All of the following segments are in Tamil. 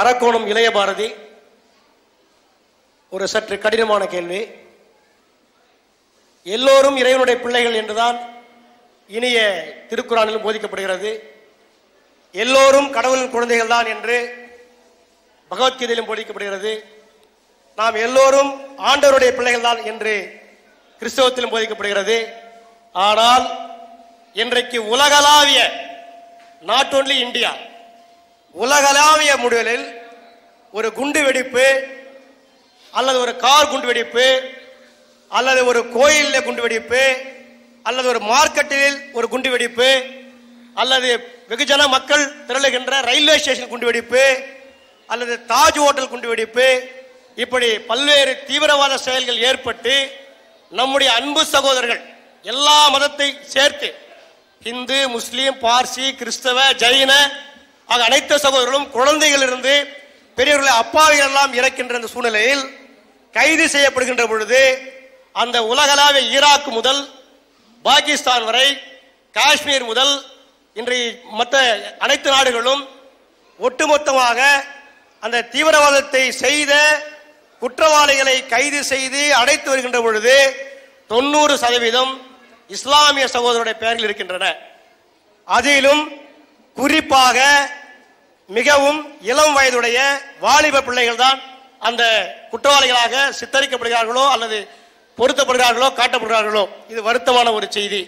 அரக்கோணம் இளைய பாரதி ஒரு சற்று கடினமான கேள்வி எல்லோரும் இறைவனுடைய பிள்ளைகள் என்றுதான் இனிய திருக்குறானிலும் போதிக்கப்படுகிறது எல்லோரும் கடவுளின் குழந்தைகள் தான் என்று பகவத்கீதையிலும் போதிக்கப்படுகிறது நாம் எல்லோரும் ஆண்டவருடைய பிள்ளைகள் தான் என்று கிறிஸ்தவத்திலும் போதிக்கப்படுகிறது ஆனால் இன்றைக்கு உலகளாவிய நாட் ஓன்லி இந்தியா உலகளாவிய முடிவுகளில் ஒரு குண்டு வெடிப்பு அல்லது ஒரு கார் குண்டு வெடிப்பு அல்லது ஒரு கோயிலில் குண்டு வெடிப்பு அல்லது ஒரு மார்க்கெட்டில் ஒரு குண்டு வெடிப்பு அல்லது வெகுஜன மக்கள் திரளுகின்ற ரயில்வே ஸ்டேஷன் குண்டு வெடிப்பு அல்லது தாஜ் ஹோட்டல் குண்டு வெடிப்பு இப்படி பல்வேறு தீவிரவாத செயல்கள் ஏற்பட்டு நம்முடைய அன்பு சகோதரர்கள் எல்லா மதத்தை சேர்த்து இந்து முஸ்லீம் பார்சி கிறிஸ்தவ ஜெயின ஆக அனைத்து சகோதரர்களும் குழந்தைகளிலிருந்து பெரியவர்களை அப்பாவிகள் எல்லாம் இறக்கின்ற அந்த சூழ்நிலையில் கைது செய்யப்படுகின்ற பொழுது அந்த உலகளாவிய ஈராக் முதல் பாகிஸ்தான் வரை காஷ்மீர் முதல் இன்றைய மற்ற அனைத்து நாடுகளும் ஒட்டுமொத்தமாக அந்த தீவிரவாதத்தை செய்த குற்றவாளிகளை கைது செய்து அடைத்து வருகின்ற பொழுது தொண்ணூறு சதவீதம் இஸ்லாமிய சகோதரருடைய பெயர்கள் இருக்கின்றன அதிலும் குறிப்பாக மிகவும் இளம் வயதுடைய வாலிப பிள்ளைகள் தான் அந்த குற்றவாளிகளாக சித்தரிக்கப்படுகிறார்களோ அல்லது பொருத்தப்படுகிறார்களோ காட்டப்படுகிறார்களோ இது வருத்தமான ஒரு செய்தி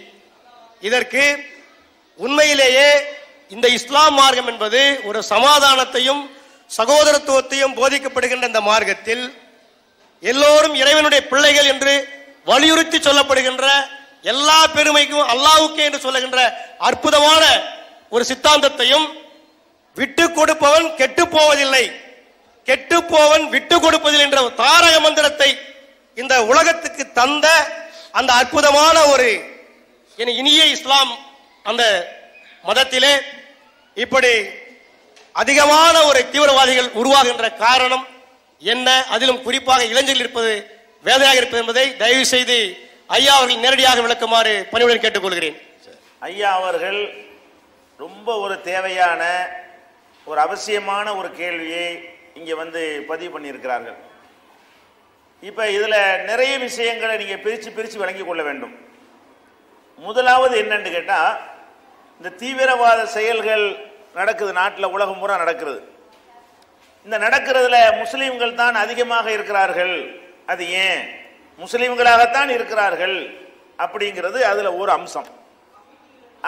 இதற்கு உண்மையிலேயே இந்த இஸ்லாம் மார்க்கம் என்பது ஒரு சமாதானத்தையும் சகோதரத்துவத்தையும் போதிக்கப்படுகின்ற இந்த மார்க்கத்தில் எல்லோரும் இறைவனுடைய பிள்ளைகள் என்று வலியுறுத்தி சொல்லப்படுகின்ற எல்லா பெருமைக்கும் அல்லாவுக்கே என்று சொல்லுகின்ற அற்புதமான ஒரு சித்தாந்தத்தையும் விட்டு கொடுப்பவன் கெட்டு போவதில்லை கெட்டு போவன் விட்டு கொடுப்பதில்லை என்ற தாரக மந்திரத்தை இந்த உலகத்துக்கு தந்த அந்த அற்புதமான ஒரு இனிய இஸ்லாம் அந்த மதத்திலே இப்படி அதிகமான ஒரு தீவிரவாதிகள் உருவாகின்ற காரணம் என்ன அதிலும் குறிப்பாக இளைஞர்கள் இருப்பது வேதனையாக இருப்பது என்பதை தயவு செய்து ஐயா அவர்கள் நேரடியாக விளக்குமாறு பணிவுடன் கேட்டுக்கொள்கிறேன் ஐயா அவர்கள் ரொம்ப ஒரு தேவையான ஒரு அவசியமான ஒரு கேள்வியை இங்கே வந்து பதிவு பண்ணியிருக்கிறார்கள் இப்போ இதில் நிறைய விஷயங்களை நீங்கள் பிரித்து பிரித்து வழங்கிக் கொள்ள வேண்டும் முதலாவது என்னன்னு கேட்டால் இந்த தீவிரவாத செயல்கள் நடக்குது நாட்டில் உலகம் பூரா நடக்கிறது இந்த நடக்கிறதுல முஸ்லீம்கள் தான் அதிகமாக இருக்கிறார்கள் அது ஏன் முஸ்லீம்களாகத்தான் இருக்கிறார்கள் அப்படிங்கிறது அதில் ஒரு அம்சம்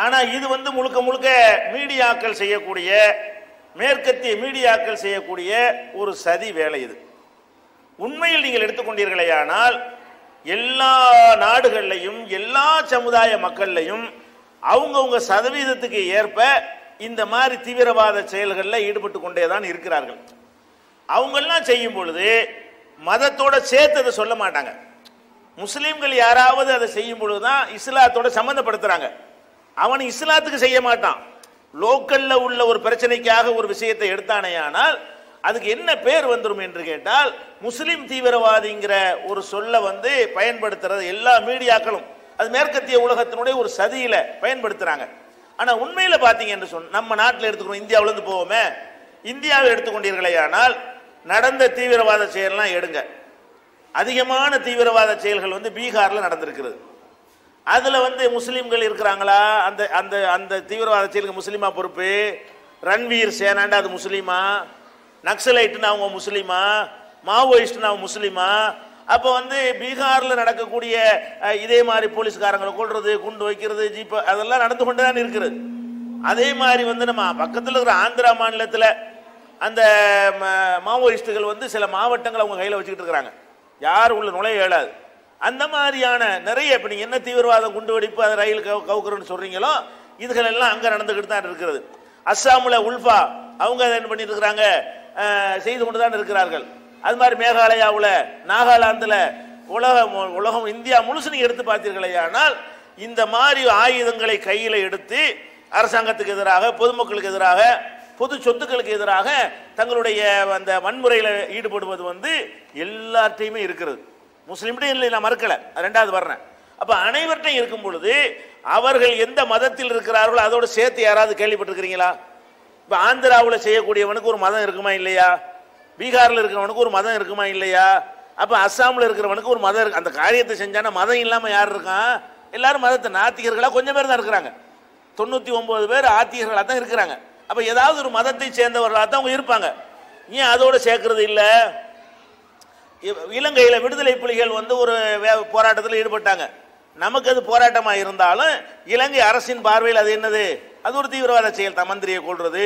ஆனால் இது வந்து முழுக்க முழுக்க மீடியாக்கள் செய்யக்கூடிய மேற்கத்திய மீடியாக்கள் செய்யக்கூடிய ஒரு சதி வேலை இது உண்மையில் நீங்கள் எடுத்துக்கொண்டீர்களேயானால் எல்லா நாடுகள்லையும் எல்லா சமுதாய மக்கள்லையும் அவங்கவுங்க சதவீதத்துக்கு ஏற்ப இந்த மாதிரி தீவிரவாத செயல்களில் ஈடுபட்டு கொண்டே தான் இருக்கிறார்கள் அவங்கெல்லாம் செய்யும் பொழுது மதத்தோட சேர்த்து அதை சொல்ல மாட்டாங்க முஸ்லீம்கள் யாராவது அதை செய்யும் பொழுது தான் இஸ்லாத்தோட சம்மந்தப்படுத்துகிறாங்க அவன் இஸ்லாத்துக்கு செய்ய மாட்டான் லோக்கல்ல உள்ள ஒரு பிரச்சனைக்காக ஒரு விஷயத்தை எடுத்தானே ஆனால் அதுக்கு என்ன பேர் வந்துடும் என்று கேட்டால் முஸ்லிம் தீவிரவாதிங்கிற ஒரு சொல்ல வந்து பயன்படுத்துறது எல்லா மீடியாக்களும் அது மேற்கத்திய உலகத்தினுடைய ஒரு சதியில பயன்படுத்துறாங்க ஆனா உண்மையில பாத்தீங்க என்று சொன்ன நம்ம நாட்டில் எடுத்துக்கணும் இந்தியாவிலேருந்து போவோமே இந்தியாவை எடுத்துக்கொண்டீர்களே ஆனால் நடந்த தீவிரவாத செயல்லாம் எடுங்க அதிகமான தீவிரவாத செயல்கள் வந்து பீகாரில் நடந்திருக்கிறது அதில் வந்து முஸ்லீம்கள் இருக்கிறாங்களா அந்த அந்த அந்த தீவிரவாத செயலுக்கு முஸ்லீமா பொறுப்பு ரன்வீர் சேனாண்டா அது முஸ்லீமா நக்சலைட்டுன்னு அவங்க முஸ்லீமா மாவோயிஸ்ட்னு அவங்க முஸ்லீமா அப்போ வந்து பீகாரில் நடக்கக்கூடிய இதே மாதிரி போலீஸ்காரங்களை கொள்வது குண்டு வைக்கிறது ஜீப்பு அதெல்லாம் நடந்து கொண்டு தான் இருக்கிறது அதே மாதிரி வந்து நம்ம பக்கத்தில் இருக்கிற ஆந்திரா மாநிலத்தில் அந்த மாவோயிஸ்டுகள் வந்து சில மாவட்டங்களை அவங்க கையில் வச்சுக்கிட்டு இருக்கிறாங்க யார் உள்ள நுழைய இயலாது அந்த மாதிரியான நிறைய இப்போ நீங்கள் என்ன தீவிரவாதம் குண்டு வெடிப்பு அது ரயில் கவுக்குறோன்னு சொல்கிறீங்களோ இதுகள் எல்லாம் அங்கே நடந்துக்கிட்டு தான் இருக்கிறது அஸ்ஸாமில் உல்ஃபா அவங்க அதை என்ன பண்ணியிருக்கிறாங்க செய்து கொண்டு தான் இருக்கிறார்கள் அது மாதிரி மேகாலயாவில் நாகாலாந்தில் உலகம் உலகம் இந்தியா முழுசு நீங்கள் எடுத்து பார்த்தீர்களே ஆனால் இந்த மாதிரி ஆயுதங்களை கையில் எடுத்து அரசாங்கத்துக்கு எதிராக பொதுமக்களுக்கு எதிராக பொது சொத்துக்களுக்கு எதிராக தங்களுடைய அந்த வன்முறையில் ஈடுபடுவது வந்து எல்லார்ட்டையுமே இருக்கிறது முஸ்லீம்கிட்ட இல்லை நான் மறுக்கலை ரெண்டாவது வர்றேன் அப்போ அனைவர்கிட்டையும் இருக்கும் பொழுது அவர்கள் எந்த மதத்தில் இருக்கிறார்களோ அதோடு சேர்த்து யாராவது கேள்விப்பட்டிருக்கிறீங்களா இப்போ ஆந்திராவில் செய்யக்கூடியவனுக்கு ஒரு மதம் இருக்குமா இல்லையா பீகாரில் இருக்கிறவனுக்கு ஒரு மதம் இருக்குமா இல்லையா அப்போ அஸ்ஸாமில் இருக்கிறவனுக்கு ஒரு மதம் இருக்கு அந்த காரியத்தை செஞ்சானா மதம் இல்லாமல் யார் இருக்கான் எல்லாரும் மதத்தை நாத்திகர்களாக கொஞ்சம் பேர் தான் இருக்கிறாங்க தொண்ணூற்றி ஒம்பது பேர் ஆத்திகர்களாக தான் இருக்கிறாங்க அப்போ ஏதாவது ஒரு மதத்தை சேர்ந்தவர்களாக தான் அவங்க இருப்பாங்க ஏன் அதோடு சேர்க்கறது இல்லை இலங்கையில் விடுதலை புலிகள் வந்து ஒரு போராட்டத்தில் ஈடுபட்டாங்க நமக்கு அது போராட்டமாக இருந்தாலும் இலங்கை அரசின் பார்வையில் அது என்னது அது ஒரு தீவிரவாத செயல் தமந்திரியை கொள்வது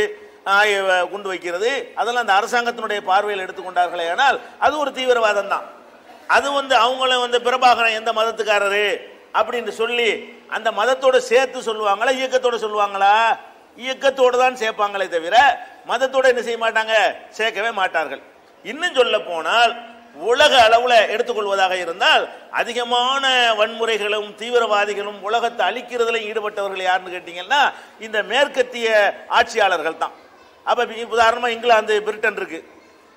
குண்டு வைக்கிறது அதெல்லாம் அந்த அரசாங்கத்தினுடைய பார்வையில் எடுத்துக்கொண்டார்களே ஆனால் அது ஒரு தீவிரவாதம் தான் அது வந்து அவங்களும் வந்து பிரபாகரன் எந்த மதத்துக்காரரு அப்படின்னு சொல்லி அந்த மதத்தோடு சேர்த்து சொல்லுவாங்களா இயக்கத்தோடு சொல்லுவாங்களா இயக்கத்தோடு தான் சேர்ப்பாங்களே தவிர மதத்தோடு என்ன செய்ய மாட்டாங்க சேர்க்கவே மாட்டார்கள் இன்னும் சொல்ல போனால் உலக அளவில் எடுத்துக்கொள்வதாக இருந்தால் அதிகமான வன்முறைகளும் தீவிரவாதிகளும் உலகத்தை அழிக்கிறதுல ஈடுபட்டவர்கள் யாருன்னு கேட்டிங்கன்னா இந்த மேற்கத்திய ஆட்சியாளர்கள் தான் அப்போ உதாரணமாக இங்கிலாந்து பிரிட்டன் இருக்குது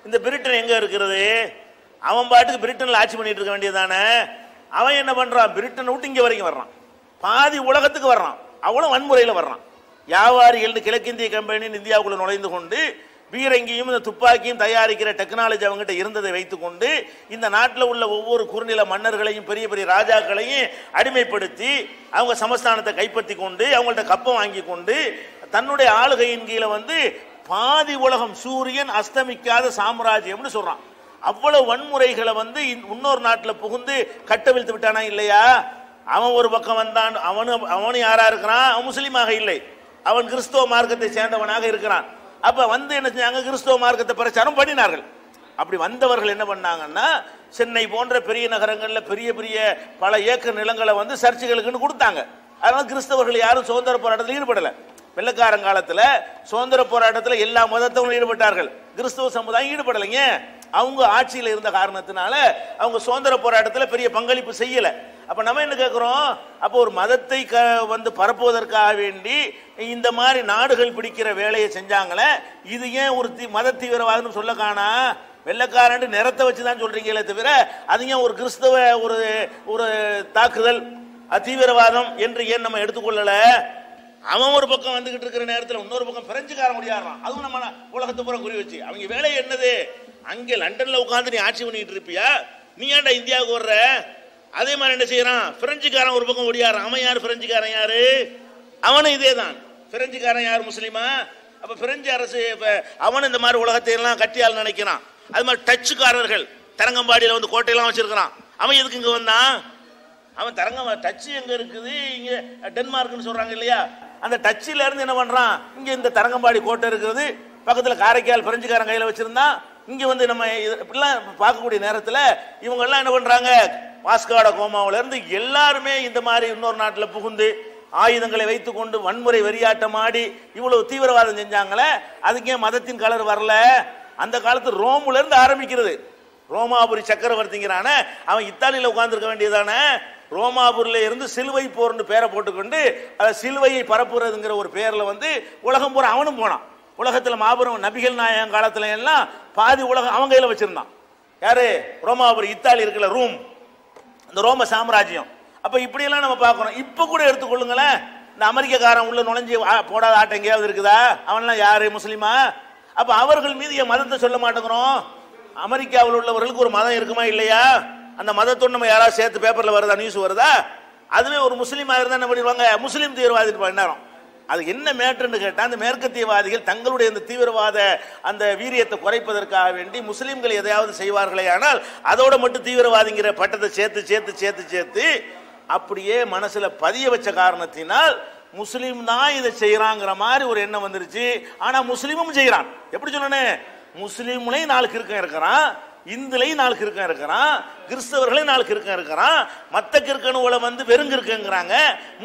இந்த பிரிட்டன் எங்கே இருக்கிறது அவன் பாட்டுக்கு பிரிட்டனில் ஆட்சி பண்ணிட்டு இருக்க வேண்டியதானே அவன் என்ன பண்ணுறான் பிரிட்டன் விட்டு இங்கே வரைக்கும் வர்றான் பாதி உலகத்துக்கு வர்றான் அவனும் வன்முறையில் வர்றான் வியாபாரிகள் கிழக்கிந்திய கம்பெனின்னு இந்தியாவுக்குள்ள நுழைந்து கொண்டு பீரங்கியும் இந்த துப்பாக்கியும் தயாரிக்கிற டெக்னாலஜி அவங்ககிட்ட இருந்ததை வைத்துக்கொண்டு இந்த நாட்டில் உள்ள ஒவ்வொரு குறுநில மன்னர்களையும் பெரிய பெரிய ராஜாக்களையும் அடிமைப்படுத்தி அவங்க சமஸ்தானத்தை கைப்பற்றி கொண்டு அவங்கள்ட்ட கப்பம் வாங்கி கொண்டு தன்னுடைய ஆளுகையின் கீழே வந்து பாதி உலகம் சூரியன் அஸ்தமிக்காத சாம்ராஜ்யம்னு சொல்கிறான் அவ்வளோ வன்முறைகளை வந்து இன்னொரு நாட்டில் புகுந்து கட்டவிழ்த்து விட்டானா இல்லையா அவன் ஒரு பக்கம் வந்தான் அவனு அவனு யாராக இருக்கிறான் அவன் முஸ்லீமாக இல்லை அவன் கிறிஸ்தவ மார்க்கத்தை சேர்ந்தவனாக இருக்கிறான் அப்போ வந்து என்ன செஞ்சாங்க கிறிஸ்தவ மார்க்கத்தை பிரச்சாரம் பண்ணினார்கள் அப்படி வந்தவர்கள் என்ன பண்ணாங்கன்னா சென்னை போன்ற பெரிய நகரங்களில் பெரிய பெரிய பல ஏக்கர் நிலங்களை வந்து சர்ச்சைகளுக்குன்னு கொடுத்தாங்க அதனால கிறிஸ்தவர்கள் யாரும் சுதந்திர போராட்டத்தில் ஈடுபடலை வெள்ளக்காரன் காலத்தில் சுதந்திர போராட்டத்தில் எல்லா மதத்தவங்களும் ஈடுபட்டார்கள் கிறிஸ்தவ சமுதாயம் ஈடுபடலைங்க அவங்க ஆட்சியில் இருந்த காரணத்தினால அவங்க சுதந்திர போராட்டத்தில் பெரிய பங்களிப்பு செய்யலை அப்போ நம்ம என்ன கேட்குறோம் அப்ப ஒரு மதத்தை க வந்து பரப்புவதற்காக வேண்டி இந்த மாதிரி நாடுகள் பிடிக்கிற வேலையை செஞ்சாங்களே இது ஏன் ஒரு தீ மத தீவிரவாதம்னு சொல்ல காணா வெள்ளக்காரன் நிறத்தை வச்சு தான் சொல்கிறீங்களே தவிர அது ஏன் ஒரு கிறிஸ்தவ ஒரு ஒரு தாக்குதல் தீவிரவாதம் என்று ஏன் நம்ம எடுத்துக்கொள்ளலை அவன் ஒரு பக்கம் வந்துகிட்டு இருக்கிற நேரத்தில் இன்னொரு பக்கம் பிரெஞ்சுக்காரன் முடியாடுறான் அதுவும் நம்ம உலகத்து புறம் குறி வச்சு அவங்க வேலை என்னது அங்கே லண்டனில் உட்காந்து நீ ஆட்சி பண்ணிட்டு இருப்பியா நீ ஏன்டா இந்தியாவுக்கு வர்ற அதே மாதிரி என்ன செய்யறான் பிரெஞ்சுக்காரன் ஒரு பக்கம் ஓடியாரான் அவன் யார் பிரெஞ்சுக்காரன் யாரு அவனும் இதே தான் பிரெஞ்சுக்காரன் யார் முஸ்லீமா அப்ப பிரெஞ்சு அரசு அவன் இந்த மாதிரி உலகத்தை எல்லாம் கட்டியால் நினைக்கிறான் அது மாதிரி டச்சுக்காரர்கள் தரங்கம்பாடியில் வந்து கோட்டையெல்லாம் வச்சிருக்கிறான் அவன் எதுக்கு இங்கே வந்தான் அவன் தரங்க டச்சு எங்க இருக்குது இங்க டென்மார்க்னு சொல்றாங்க இல்லையா அந்த டச்சில இருந்து என்ன பண்றான் இங்க இந்த தரங்கம்பாடி கோட்டை இருக்கிறது பக்கத்தில் காரைக்கால் பிரெஞ்சுக்காரன் கையில் வச்சிருந்தான் இங்கே வந்து நம்ம இப்படிலாம் பார்க்கக்கூடிய நேரத்தில் இவங்கெல்லாம் என்ன பண்ணுறாங்க கோமாவில இருந்து எல்லாருமே இந்த மாதிரி இன்னொரு நாட்டில் புகுந்து ஆயுதங்களை வைத்துக்கொண்டு வன்முறை வெறியாட்டம் ஆடி இவ்வளவு தீவிரவாதம் செஞ்சாங்களே அதுக்கே மதத்தின் கலர் வரல அந்த காலத்து ரோமுலேருந்து ஆரம்பிக்கிறது ரோமாபுரி சக்கரவர்த்திங்கிறான அவன் இத்தாலியில் உட்கார்ந்துருக்க வேண்டியதானே ரோமாபுரில் இருந்து சிலுவை போர்னு பேரை போட்டுக்கொண்டு அதை சிலுவையை பரப்புறதுங்கிற ஒரு பேர்ல வந்து உலகம் பூரா அவனும் போனான் உலகத்தில் மாபெரும் நபிகள் நாயகம் காலத்தில் எல்லாம் பாதி உலகம் அவங்க கையில் வச்சிருந்தான் யாரு ரோமாபுரம் இத்தாலி இருக்கிற ரூம் இந்த ரோம சாம்ராஜ்யம் அப்போ இப்படியெல்லாம் நம்ம பார்க்கணும் இப்போ கூட எடுத்துக்கொள்ளுங்களேன் இந்த அமெரிக்கக்காரன் உள்ள நுழைஞ்சி போடாத ஆட்டம் எங்கேயாவது இருக்குதா அவன்லாம் யாரு முஸ்லீமா அப்போ அவர்கள் மீது என் மதத்தை சொல்ல மாட்டேங்கிறோம் அமெரிக்காவில் உள்ளவர்களுக்கு ஒரு மதம் இருக்குமா இல்லையா அந்த மதத்தோடு நம்ம யாராவது சேர்த்து பேப்பரில் வருதா நியூஸ் வருதா அதுவே ஒரு முஸ்லீமாக இருந்தால் என்ன பண்ணிடுவாங்க முஸ்லீம் தீவிரவாதிட்டு நேரம் அது என்ன மேட்ருன்னு கேட்டால் அந்த மேற்கத்தியவாதிகள் தங்களுடைய அந்த தீவிரவாத அந்த வீரியத்தை குறைப்பதற்காக வேண்டி முஸ்லீம்கள் எதையாவது செய்வார்களே ஆனால் அதோட மட்டும் தீவிரவாதிங்கிற பட்டத்தை சேர்த்து சேர்த்து சேர்த்து சேர்த்து அப்படியே மனசில் பதிய வச்ச காரணத்தினால் முஸ்லீம் தான் இதை செய்கிறாங்கிற மாதிரி ஒரு எண்ணம் வந்துருச்சு ஆனால் முஸ்லீமும் செய்கிறான் எப்படி சொல்லணும் முஸ்லீம்லையும் நாலு கிருக்கம் இருக்கிறான் இந்துலையும் நாலு கிருக்கம் இருக்கிறான் கிறிஸ்தவர்களையும் நாலு கிருக்கம் இருக்கிறான் மற்ற உல வந்து வெறும் கிருக்கங்கிறாங்க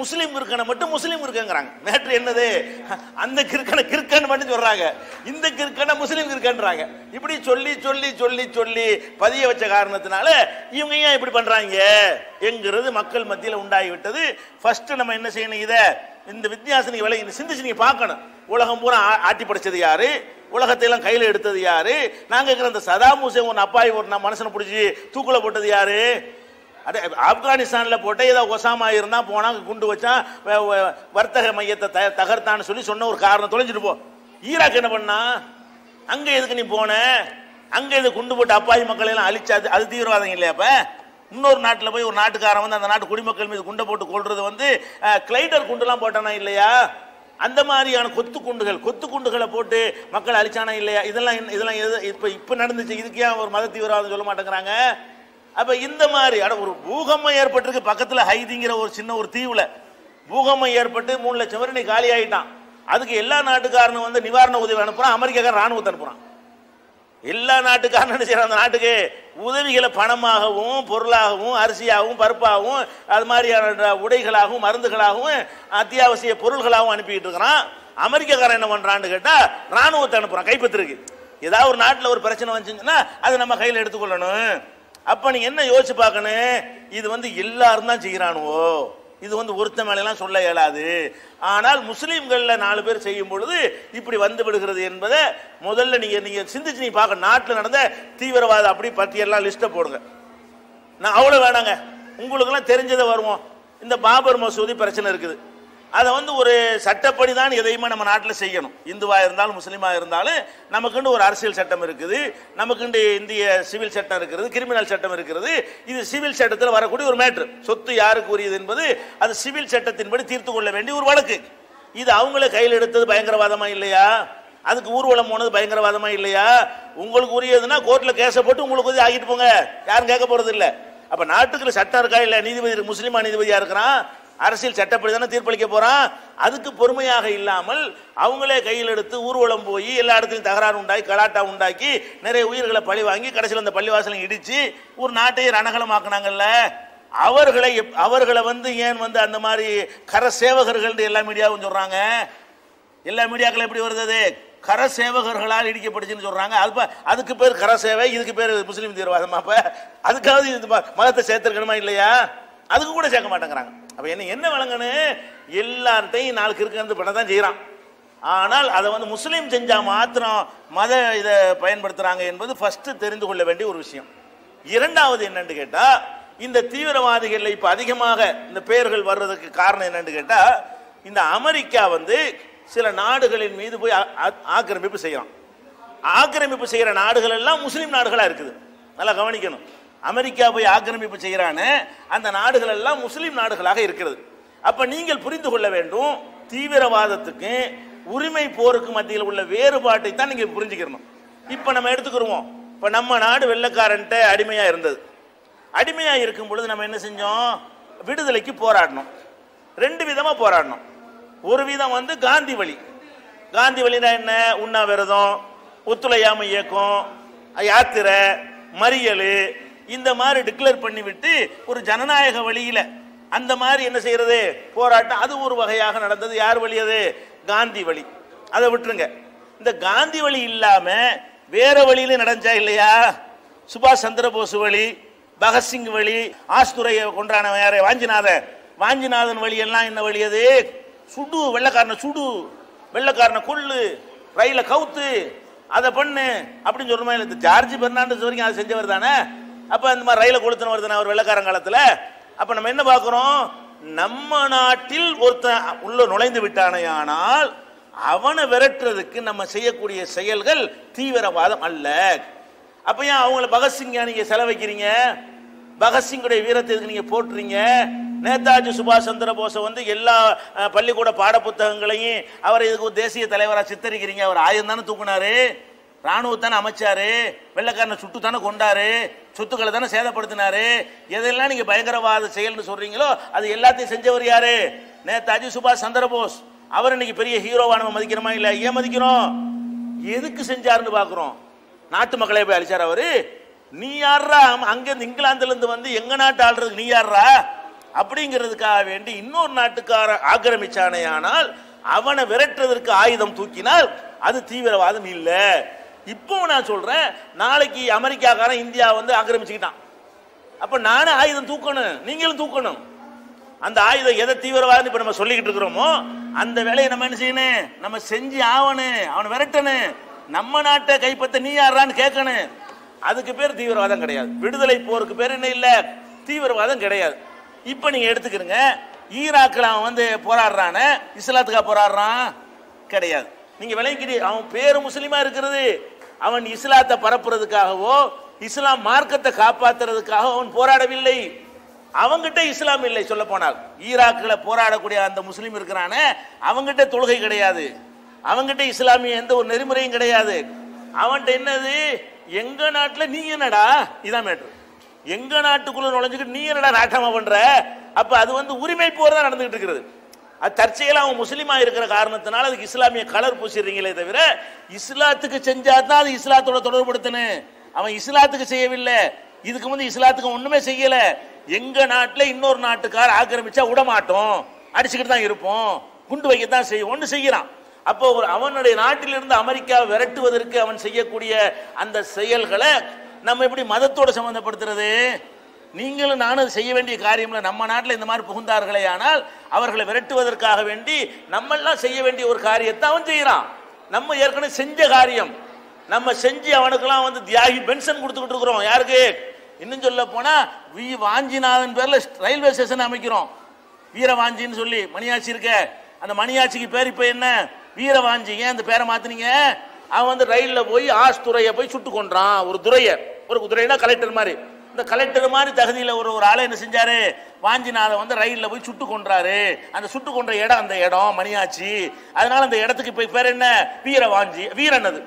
முஸ்லீம் கிருக்கனை மட்டும் முஸ்லீம் கிருக்கங்கிறாங்க மேட்ரு என்னது அந்த கிருக்கனை கிருக்கன் மட்டும் சொல்றாங்க இந்த கிருக்கனை முஸ்லீம் கிருக்கன்றாங்க இப்படி சொல்லி சொல்லி சொல்லி சொல்லி பதிய வச்ச காரணத்தினால இவங்க ஏன் இப்படி பண்ணுறாங்க என்கிறது மக்கள் மத்தியில் உண்டாகிவிட்டது ஃபஸ்ட்டு நம்ம என்ன செய்யணும் இதை இந்த வித்தியாசம் நீங்கள் விலகி சிந்திச்சு நீங்க பார்க்கணும் உலகம் பூரா ஆட்டி படைச்சது யாரு உலகத்தையெல்லாம் கையில் எடுத்தது யாரு நாங்கள் இருக்கிற அந்த சதாம் ஹுசேன் ஒன்று அப்பாய் ஒரு மனுஷனை பிடிச்சி தூக்கில் போட்டது யாரு அதே ஆப்கானிஸ்தானில் போட்டு ஏதோ ஒசாமா இருந்தா போனால் குண்டு வச்சா வர்த்தக மையத்தை த தகர்த்தான்னு சொல்லி சொன்ன ஒரு காரணம் தொலைஞ்சிட்டு போ ஈராக் என்ன பண்ணா அங்கே எதுக்கு நீ போன அங்கே இது குண்டு போட்டு அப்பாவி மக்கள் எல்லாம் அழிச்சா அது தீவிரவாதம் இல்லையா அப்போ இன்னொரு நாட்டில் போய் ஒரு நாட்டுக்காரன் வந்து அந்த நாட்டு குடிமக்கள் மீது குண்டை போட்டு கொள்றது வந்து கிளைடர் குண்டுலாம் போட்டானா இல்லையா அந்த மாதிரியான கொத்து குண்டுகள் கொத்து குண்டுகளை போட்டு மக்கள் அழிச்சானா இல்லையா இதெல்லாம் இதெல்லாம் எது இப்போ இப்போ நடந்துச்சு இதுக்கே ஒரு மத தீவிரவாதம் சொல்ல மாட்டேங்கிறாங்க அப்போ இந்த மாதிரி அட ஒரு பூகம்மம் ஏற்பட்டிருக்கு பக்கத்தில் ஹைதிங்கிற ஒரு சின்ன ஒரு தீவில் பூகம்மம் ஏற்பட்டு மூணு லட்சம் வரை நீ காலி ஆகிட்டான் அதுக்கு எல்லா நாட்டுக்காரனும் வந்து நிவாரண உதவி அனுப்புகிறான் அமெரிக்காக்காரன் ராணுவத்தை அனுப்புகிறான் எல்லா நாட்டுக்காரன் நினைச்சார் அந்த நாட்டுக்கு உதவிகளை பணமாகவும் பொருளாகவும் அரிசியாகவும் பருப்பாகவும் அது மாதிரியான உடைகளாகவும் மருந்துகளாகவும் அத்தியாவசிய பொருள்களாகவும் அனுப்பிக்கிட்டு இருக்கிறான் அமெரிக்காக்காரன் என்ன பண்ணுறான்னு கேட்டால் ராணுவத்தை அனுப்புகிறான் கைப்பற்றிருக்கு ஏதாவது ஒரு நாட்டில் ஒரு பிரச்சனை வந்துச்சுன்னா அதை நம்ம கையில் எடுத்துக்கொள்ளணும் அப்போ நீங்கள் என்ன யோசிச்சு பார்க்கணும் இது வந்து எல்லாரும் தான் செய்கிறானுவோ இது வந்து ஒருத்த மேலாம் சொல்ல இயலாது ஆனால் முஸ்லீம்களில் நாலு பேர் செய்யும் பொழுது இப்படி வந்து விடுகிறது என்பதை முதல்ல நீங்கள் நீங்கள் சிந்திச்சு நீ பார்க்க நாட்டில் நடந்த தீவிரவாதம் அப்படி பற்றியெல்லாம் லிஸ்ட்டை போடுங்க நான் அவ்வளோ வேணாங்க உங்களுக்கெல்லாம் தெரிஞ்சதை வருவோம் இந்த பாபர் மசூதி பிரச்சனை இருக்குது அதை வந்து ஒரு சட்டப்படி தான் எதையுமே நம்ம நாட்டில் செய்யணும் இந்துவாக இருந்தாலும் முஸ்லீமாக இருந்தாலும் நமக்குண்டு ஒரு அரசியல் சட்டம் இருக்குது நமக்குண்டு இந்திய சிவில் சட்டம் இருக்கிறது கிரிமினல் சட்டம் இருக்கிறது இது சிவில் சட்டத்தில் வரக்கூடிய ஒரு மேட்ரு சொத்து யாருக்கு உரியது என்பது அது சிவில் சட்டத்தின்படி தீர்த்து கொள்ள வேண்டிய ஒரு வழக்கு இது அவங்கள கையில் எடுத்தது பயங்கரவாதமா இல்லையா அதுக்கு ஊர்வலம் போனது பயங்கரவாதமா இல்லையா உங்களுக்கு உரியதுன்னா கோர்ட்டில் கேஸை போட்டு உங்களுக்கு உதவி ஆகிட்டு போங்க யாரும் கேட்க போறது இல்லை அப்ப நாட்டுக்குள்ள சட்டம் இருக்கா இல்ல நீதிபதி முஸ்லீமா நீதிபதியா இருக்கிறான் அரசியல் சட்டப்படி தானே தீர்ப்பளிக்க போகிறான் அதுக்கு பொறுமையாக இல்லாமல் அவங்களே கையில் எடுத்து ஊர்வலம் போய் எல்லா இடத்துலையும் தகராறு உண்டாக்கி கலாட்டா உண்டாக்கி நிறைய உயிர்களை பழி வாங்கி கடைசியில் அந்த பள்ளிவாசலையும் இடித்து ஒரு நாட்டையே ரணகலமாக்குனாங்கல்ல அவர்களை அவர்களை வந்து ஏன் வந்து அந்த மாதிரி கர சேவகர்கள் எல்லா மீடியாவும் சொல்கிறாங்க எல்லா மீடியாக்களும் எப்படி வருது கர சேவகர்களால் இடிக்கப்படுச்சுன்னு சொல்கிறாங்க அது அதுக்கு பேர் கர சேவை இதுக்கு பேர் முஸ்லீம் தீவிரவாதமா அப்போ அதுக்காவது இது மதத்தை சேர்த்துருக்கணுமா இல்லையா அதுக்கு கூட சேர்க்க மாட்டேங்கிறாங்க அப்போ என்ன என்ன வழங்கணும் எல்லாத்தையும் நாளுக்கு இருக்கிறது பண்ண தான் செய்கிறான் ஆனால் அதை வந்து முஸ்லீம் செஞ்சால் மாத்திரம் மத இதை பயன்படுத்துகிறாங்க என்பது ஃபஸ்ட்டு தெரிந்து கொள்ள வேண்டிய ஒரு விஷயம் இரண்டாவது என்னன்னு கேட்டால் இந்த தீவிரவாதிகளில் இப்போ அதிகமாக இந்த பெயர்கள் வர்றதுக்கு காரணம் என்னன்னு கேட்டால் இந்த அமெரிக்கா வந்து சில நாடுகளின் மீது போய் ஆக்கிரமிப்பு செய்யலாம் ஆக்கிரமிப்பு செய்கிற நாடுகள் எல்லாம் முஸ்லீம் நாடுகளாக இருக்குது நல்லா கவனிக்கணும் அமெரிக்கா போய் ஆக்கிரமிப்பு செய்கிறான அந்த நாடுகள் எல்லாம் முஸ்லீம் நாடுகளாக இருக்கிறது அப்போ நீங்கள் புரிந்து கொள்ள வேண்டும் தீவிரவாதத்துக்கு உரிமை போருக்கு மத்தியில் உள்ள வேறுபாட்டை தான் நீங்கள் புரிஞ்சுக்கணும் இப்போ நம்ம எடுத்துக்கிடுவோம் இப்போ நம்ம நாடு வெள்ளக்காரன்ட்ட அடிமையாக இருந்தது அடிமையாக இருக்கும் பொழுது நம்ம என்ன செஞ்சோம் விடுதலைக்கு போராடணும் ரெண்டு விதமாக போராடணும் ஒரு விதம் வந்து காந்தி வழி காந்தி வழினா என்ன உண்ணாவிரதம் ஒத்துழையாமை இயக்கம் யாத்திரை மறியல் இந்த மாதிரி டிக்ளேர் பண்ணிவிட்டு ஒரு ஜனநாயக வழியில் அந்த மாதிரி என்ன செய்யறது போராட்டம் அது ஒரு வகையாக நடந்தது யார் வழி அது காந்தி வழி அதை விட்டுருங்க இந்த காந்தி வழி இல்லாம வேற வழியில நடஞ்சா இல்லையா சுபாஷ் சந்திரபோஸ் வழி பகத்சிங் வழி ஆஸ்துரையை கொண்டான யாரே வாஞ்சிநாதன் வாஞ்சிநாதன் வழி எல்லாம் என்ன வழி அது சுடு வெள்ளக்காரனை சுடு வெள்ளக்காரனை கொள்ளு ரயில கவுத்து அதை பண்ணு அப்படின்னு சொல்லுமா இல்லை ஜார்ஜ் பெர்னாண்டஸ் வரைக்கும் அதை செஞ்சவர் தானே அப்போ இந்த மாதிரி ரயிலை கொளுத்தன வருதுனா அவர் வெள்ளக்காரன் காலத்தில் அப்போ நம்ம என்ன பார்க்குறோம் நம்ம நாட்டில் ஒருத்தன் உள்ள நுழைந்து விட்டானையானால் அவனை விரட்டுறதுக்கு நம்ம செய்யக்கூடிய செயல்கள் தீவிரவாதம் அல்ல அப்ப ஏன் அவங்கள பகத்சிங் நீங்க செலவைக்கிறீங்க பகத்சிங்குடைய வீரத்தை நீங்க போட்டுறீங்க நேதாஜி சுபாஷ் சந்திர போஸை வந்து எல்லா பள்ளிக்கூட பாட புத்தகங்களையும் அவர் இதுக்கு தேசிய தலைவராக சித்தரிக்கிறீங்க அவர் ஆயிரம் தானே தூக்குனாரு ராணுவத்தானே அமைச்சாரு வெள்ளக்காரனை சுட்டு தானே கொண்டாரு சொத்துக்களை தானே சேதப்படுத்தினாரு எதெல்லாம் நீங்கள் பயங்கரவாத செயல்னு சொல்கிறீங்களோ அது எல்லாத்தையும் செஞ்சவர் யாரு நேதாஜி சுபாஷ் சந்திரபோஸ் அவர் இன்னைக்கு பெரிய ஹீரோவா நம்ம மதிக்கிறோமா இல்லை ஏன் மதிக்கிறோம் எதுக்கு செஞ்சாருன்னு பார்க்குறோம் நாட்டு மக்களை போய் அழிச்சார் அவரு நீ யாரா அங்கேருந்து இங்கிலாந்துலேருந்து வந்து எங்கள் நாட்டு ஆள்றதுக்கு நீ யாரா அப்படிங்கிறதுக்காக வேண்டி இன்னொரு நாட்டுக்கார ஆக்கிரமிச்சானே ஆனால் அவனை விரட்டுறதற்கு ஆயுதம் தூக்கினால் அது தீவிரவாதம் இல்லை இப்போ நான் சொல்கிறேன் நாளைக்கு அமெரிக்காக்காரன் இந்தியா வந்து ஆக்கிரமிச்சுக்கிட்டான் அப்போ நானும் ஆயுதம் தூக்கணும் நீங்களும் தூக்கணும் அந்த ஆயுதம் எதை தீவிரவாதம் இப்போ நம்ம சொல்லிக்கிட்டு இருக்கிறோமோ அந்த வேலையை நம்ம என்ன செய்யணும் நம்ம செஞ்சு ஆகணும் அவனை விரட்டணும் நம்ம நாட்டை கைப்பற்ற நீ யாரான்னு கேட்கணும் அதுக்கு பேர் தீவிரவாதம் கிடையாது விடுதலை போருக்கு பேர் என்ன இல்லை தீவிரவாதம் கிடையாது இப்போ நீங்கள் எடுத்துக்கிறீங்க ஈராக்கில் அவன் வந்து போராடுறான இஸ்லாத்துக்கா போராடுறான் கிடையாது நீங்கள் விளங்கிக்கிட்டு அவன் பேர் முஸ்லீமாக இருக்கிறது அவன் இஸ்லாத்தை பரப்புறதுக்காகவோ இஸ்லாம் மார்க்கத்தை காப்பாற்றுறதுக்காக அவன் போராடவில்லை அவங்கிட்ட இஸ்லாம் இல்லை சொல்ல போனால் ஈராக்கில் போராடக்கூடிய அந்த முஸ்லீம் இருக்கிறானே அவங்கிட்ட தொழுகை கிடையாது அவங்கிட்ட இஸ்லாமிய எந்த ஒரு நெறிமுறையும் கிடையாது அவன்கிட்ட என்னது எங்க நாட்டில் நீ என்னடா இதான் மேட்ரு எங்க நாட்டுக்குள்ள நுழைஞ்சுக்கிட்டு நீ என்னடா நாட்டமா பண்ற அப்ப அது வந்து உரிமை போர் தான் நடந்துகிட்டு இருக்கிறது அது தற்செயலாக அவன் முஸ்லீமாக இருக்கிற காரணத்தினால அதுக்கு இஸ்லாமிய கலர் பூசிடுறீங்களே தவிர இஸ்லாத்துக்கு செஞ்சால் அது இஸ்லாத்தோட தொடர்புடுத்தணும் அவன் இஸ்லாத்துக்கு செய்யவில்லை இதுக்கு வந்து இஸ்லாத்துக்கு ஒன்றுமே செய்யலை எங்கள் நாட்டில் இன்னொரு நாட்டுக்கார் ஆக்கிரமிச்சா மாட்டோம் அடிச்சுக்கிட்டு தான் இருப்போம் குண்டு வைக்க தான் செய்யும் ஒன்று செய்கிறான் அப்போ ஒரு அவனுடைய நாட்டிலிருந்து அமெரிக்கா விரட்டுவதற்கு அவன் செய்யக்கூடிய அந்த செயல்களை நம்ம எப்படி மதத்தோடு சம்மந்தப்படுத்துறது நீங்களும் நானும் செய்ய வேண்டிய காரியம்ல நம்ம நாட்டில் இந்த மாதிரி புகுந்தார்களே ஆனால் அவர்களை விரட்டுவதற்காக வேண்டி நம்மெல்லாம் செய்ய வேண்டிய ஒரு காரியத்தை அவன் செய்கிறான் நம்ம ஏற்கனவே செஞ்ச காரியம் நம்ம செஞ்சு அவனுக்கெல்லாம் வந்து தியாகி பென்ஷன் கொடுத்துக்கிட்டு இருக்கிறோம் யாருக்கு இன்னும் சொல்ல போனால் வி வாஞ்சிநாதன் பேரில் ரயில்வே ஸ்டேஷன் அமைக்கிறோம் வீரவாஞ்சின்னு சொல்லி மணியாச்சி இருக்க அந்த மணியாச்சிக்கு பேர் இப்போ என்ன வீரவாஞ்சி ஏன் அந்த பேரை மாத்தினீங்க அவன் வந்து ரயிலில் போய் துறையை போய் சுட்டு கொண்டான் ஒரு துறையை ஒரு துறைனா கலெக்டர் மாதிரி இந்த கலெக்டர் மாதிரி தகுதியில் ஒரு ஒரு ஆளை என்ன செஞ்சாரு வாஞ்சிநாதன் வந்து ரயிலில் போய் சுட்டு கொன்றாரு அந்த சுட்டு கொன்ற இடம் அந்த இடம் மணியாச்சி அதனால அந்த இடத்துக்கு போய் பேர் என்ன வீர வாஞ்சி வீரன் அது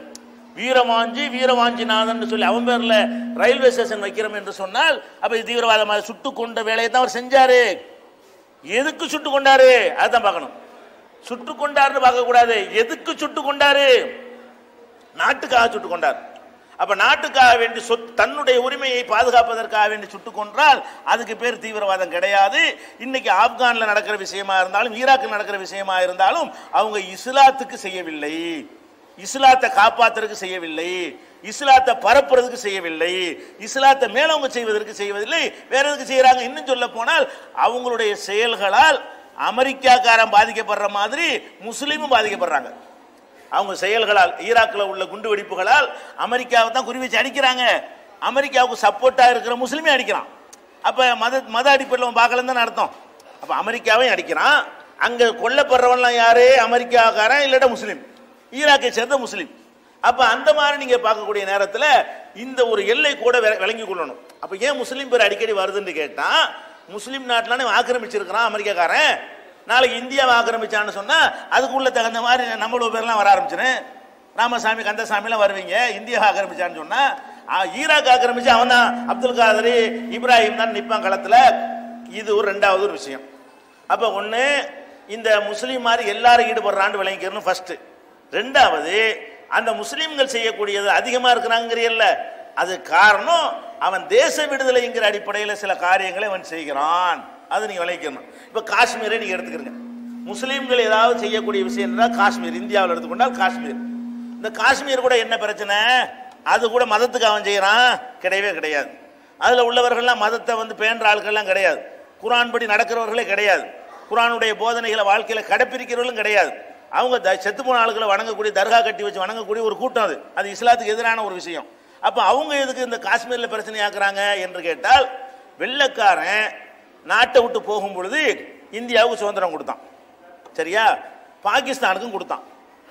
வீரவாஞ்சி வீரவாஞ்சிநாதன் சொல்லி அவன் பேரில் ரயில்வே ஸ்டேஷன் வைக்கிறோம் என்று சொன்னால் அப்போ தீவிரவாதமாக சுட்டு கொண்ட வேலையை தான் அவர் செஞ்சார் எதுக்கு சுட்டு கொண்டாரு அதுதான் பார்க்கணும் சுட்டு கொண்டாருன்னு பார்க்கக்கூடாது எதுக்கு சுட்டு கொண்டாரு நாட்டுக்காக சுட்டு கொண்டார் அப்ப நாட்டுக்காக வேண்டி சொத் தன்னுடைய உரிமையை பாதுகாப்பதற்காக வேண்டி சுட்டுக் கொன்றால் அதுக்கு பேர் தீவிரவாதம் கிடையாது இன்னைக்கு ஆப்கானில் நடக்கிற விஷயமா இருந்தாலும் ஈராக்கில் நடக்கிற விஷயமா இருந்தாலும் அவங்க இஸ்லாத்துக்கு செய்யவில்லை இஸ்லாத்தை காப்பாத்துறதுக்கு செய்யவில்லை இஸ்லாத்தை பரப்புறதுக்கு செய்யவில்லை இஸ்லாத்தை மேலவங்க செய்வதற்கு செய்வதில்லை வேற எதுக்கு செய்யறாங்க இன்னும் சொல்ல போனால் அவங்களுடைய செயல்களால் அமெரிக்காக்காரன் பாதிக்கப்படுற மாதிரி முஸ்லீமும் பாதிக்கப்படுறாங்க அவங்க செயல்களால் ஈராக்கில் உள்ள குண்டு வெடிப்புகளால் அமெரிக்காவை தான் குறி வச்சு அடிக்கிறாங்க அமெரிக்காவுக்கு சப்போர்ட்டாக இருக்கிற முஸ்லீமே அடிக்கிறான் அப்போ மத மத அடிப்படையில் அவன் பார்க்கலாம் தான் நடத்தும் அப்போ அமெரிக்காவையும் அடிக்கிறான் அங்கே கொல்லப்படுறவன்லாம் யாரு அமெரிக்காக்காரன் இல்லாட்ட முஸ்லீம் ஈராக்கை சேர்ந்த முஸ்லீம் அப்போ அந்த மாதிரி நீங்கள் பார்க்கக்கூடிய நேரத்தில் இந்த ஒரு எல்லை கூட விளங்கி கொள்ளணும் அப்போ ஏன் முஸ்லீம் பேர் அடிக்கடி வருதுன்னு கேட்டால் முஸ்லீம் நாட்டில் ஆக்கிரமிச்சிருக்கிறான் அமெரிக்காக்காரன் நாளைக்கு இந்தியாவை ஆக்கிரமிச்சான்னு சொன்னால் அதுக்குள்ளே தகுந்த மாதிரி நம்மளோட பேர்லாம் வர ஆரம்பிச்சுன்னு ராமசாமி கந்தசாமிலாம் வருவீங்க இந்தியாவை ஆக்கிரமிச்சான்னு சொன்னால் ஈராக் ஆக்கிரமிச்சு அவன் தான் அப்துல் காதரி இப்ராஹிம் தான் நிற்பான் களத்தில் இது ஒரு ரெண்டாவது ஒரு விஷயம் அப்போ ஒன்று இந்த முஸ்லீம் மாதிரி எல்லாரும் ஈடுபடுறான்னு விளங்கிக்கணும் ஃபஸ்ட்டு ரெண்டாவது அந்த முஸ்லீம்கள் செய்யக்கூடியது அதிகமாக இருக்கிறாங்கிறீல்ல அது காரணம் அவன் தேச விடுதலைங்கிற அடிப்படையில் சில காரியங்களை அவன் செய்கிறான் அது நீங்கள் விளைவிக்கணும் இப்போ காஷ்மீரை நீங்கள் எடுத்துக்கிறீங்க முஸ்லீம்கள் ஏதாவது செய்யக்கூடிய விஷயம் என்றால் காஷ்மீர் இந்தியாவில் எடுத்துக்கொண்டால் காஷ்மீர் இந்த காஷ்மீர் கூட என்ன பிரச்சனை அது கூட மதத்துக்கு அவன் செய்கிறான் கிடையவே கிடையாது அதில் உள்ளவர்கள்லாம் மதத்தை வந்து பேன்ற ஆட்கள்லாம் கிடையாது குரான் படி நடக்கிறவர்களே கிடையாது குரானுடைய போதனைகளை வாழ்க்கையில் கடைப்பிடிக்கிறவர்களும் கிடையாது அவங்க த செத்து போன ஆளுகளை வணங்கக்கூடிய தர்கா கட்டி வச்சு வணங்கக்கூடிய ஒரு கூட்டம் அது அது இஸ்லாத்துக்கு எதிரான ஒரு விஷயம் அப்போ அவங்க எதுக்கு இந்த காஷ்மீரில் பிரச்சனை ஆக்குறாங்க என்று கேட்டால் வெள்ளக்காரன் நாட்டை விட்டு போகும் பொழுது இந்தியாவுக்கு சுதந்திரம் கொடுத்தான் சரியா பாகிஸ்தானுக்கும் கொடுத்தான்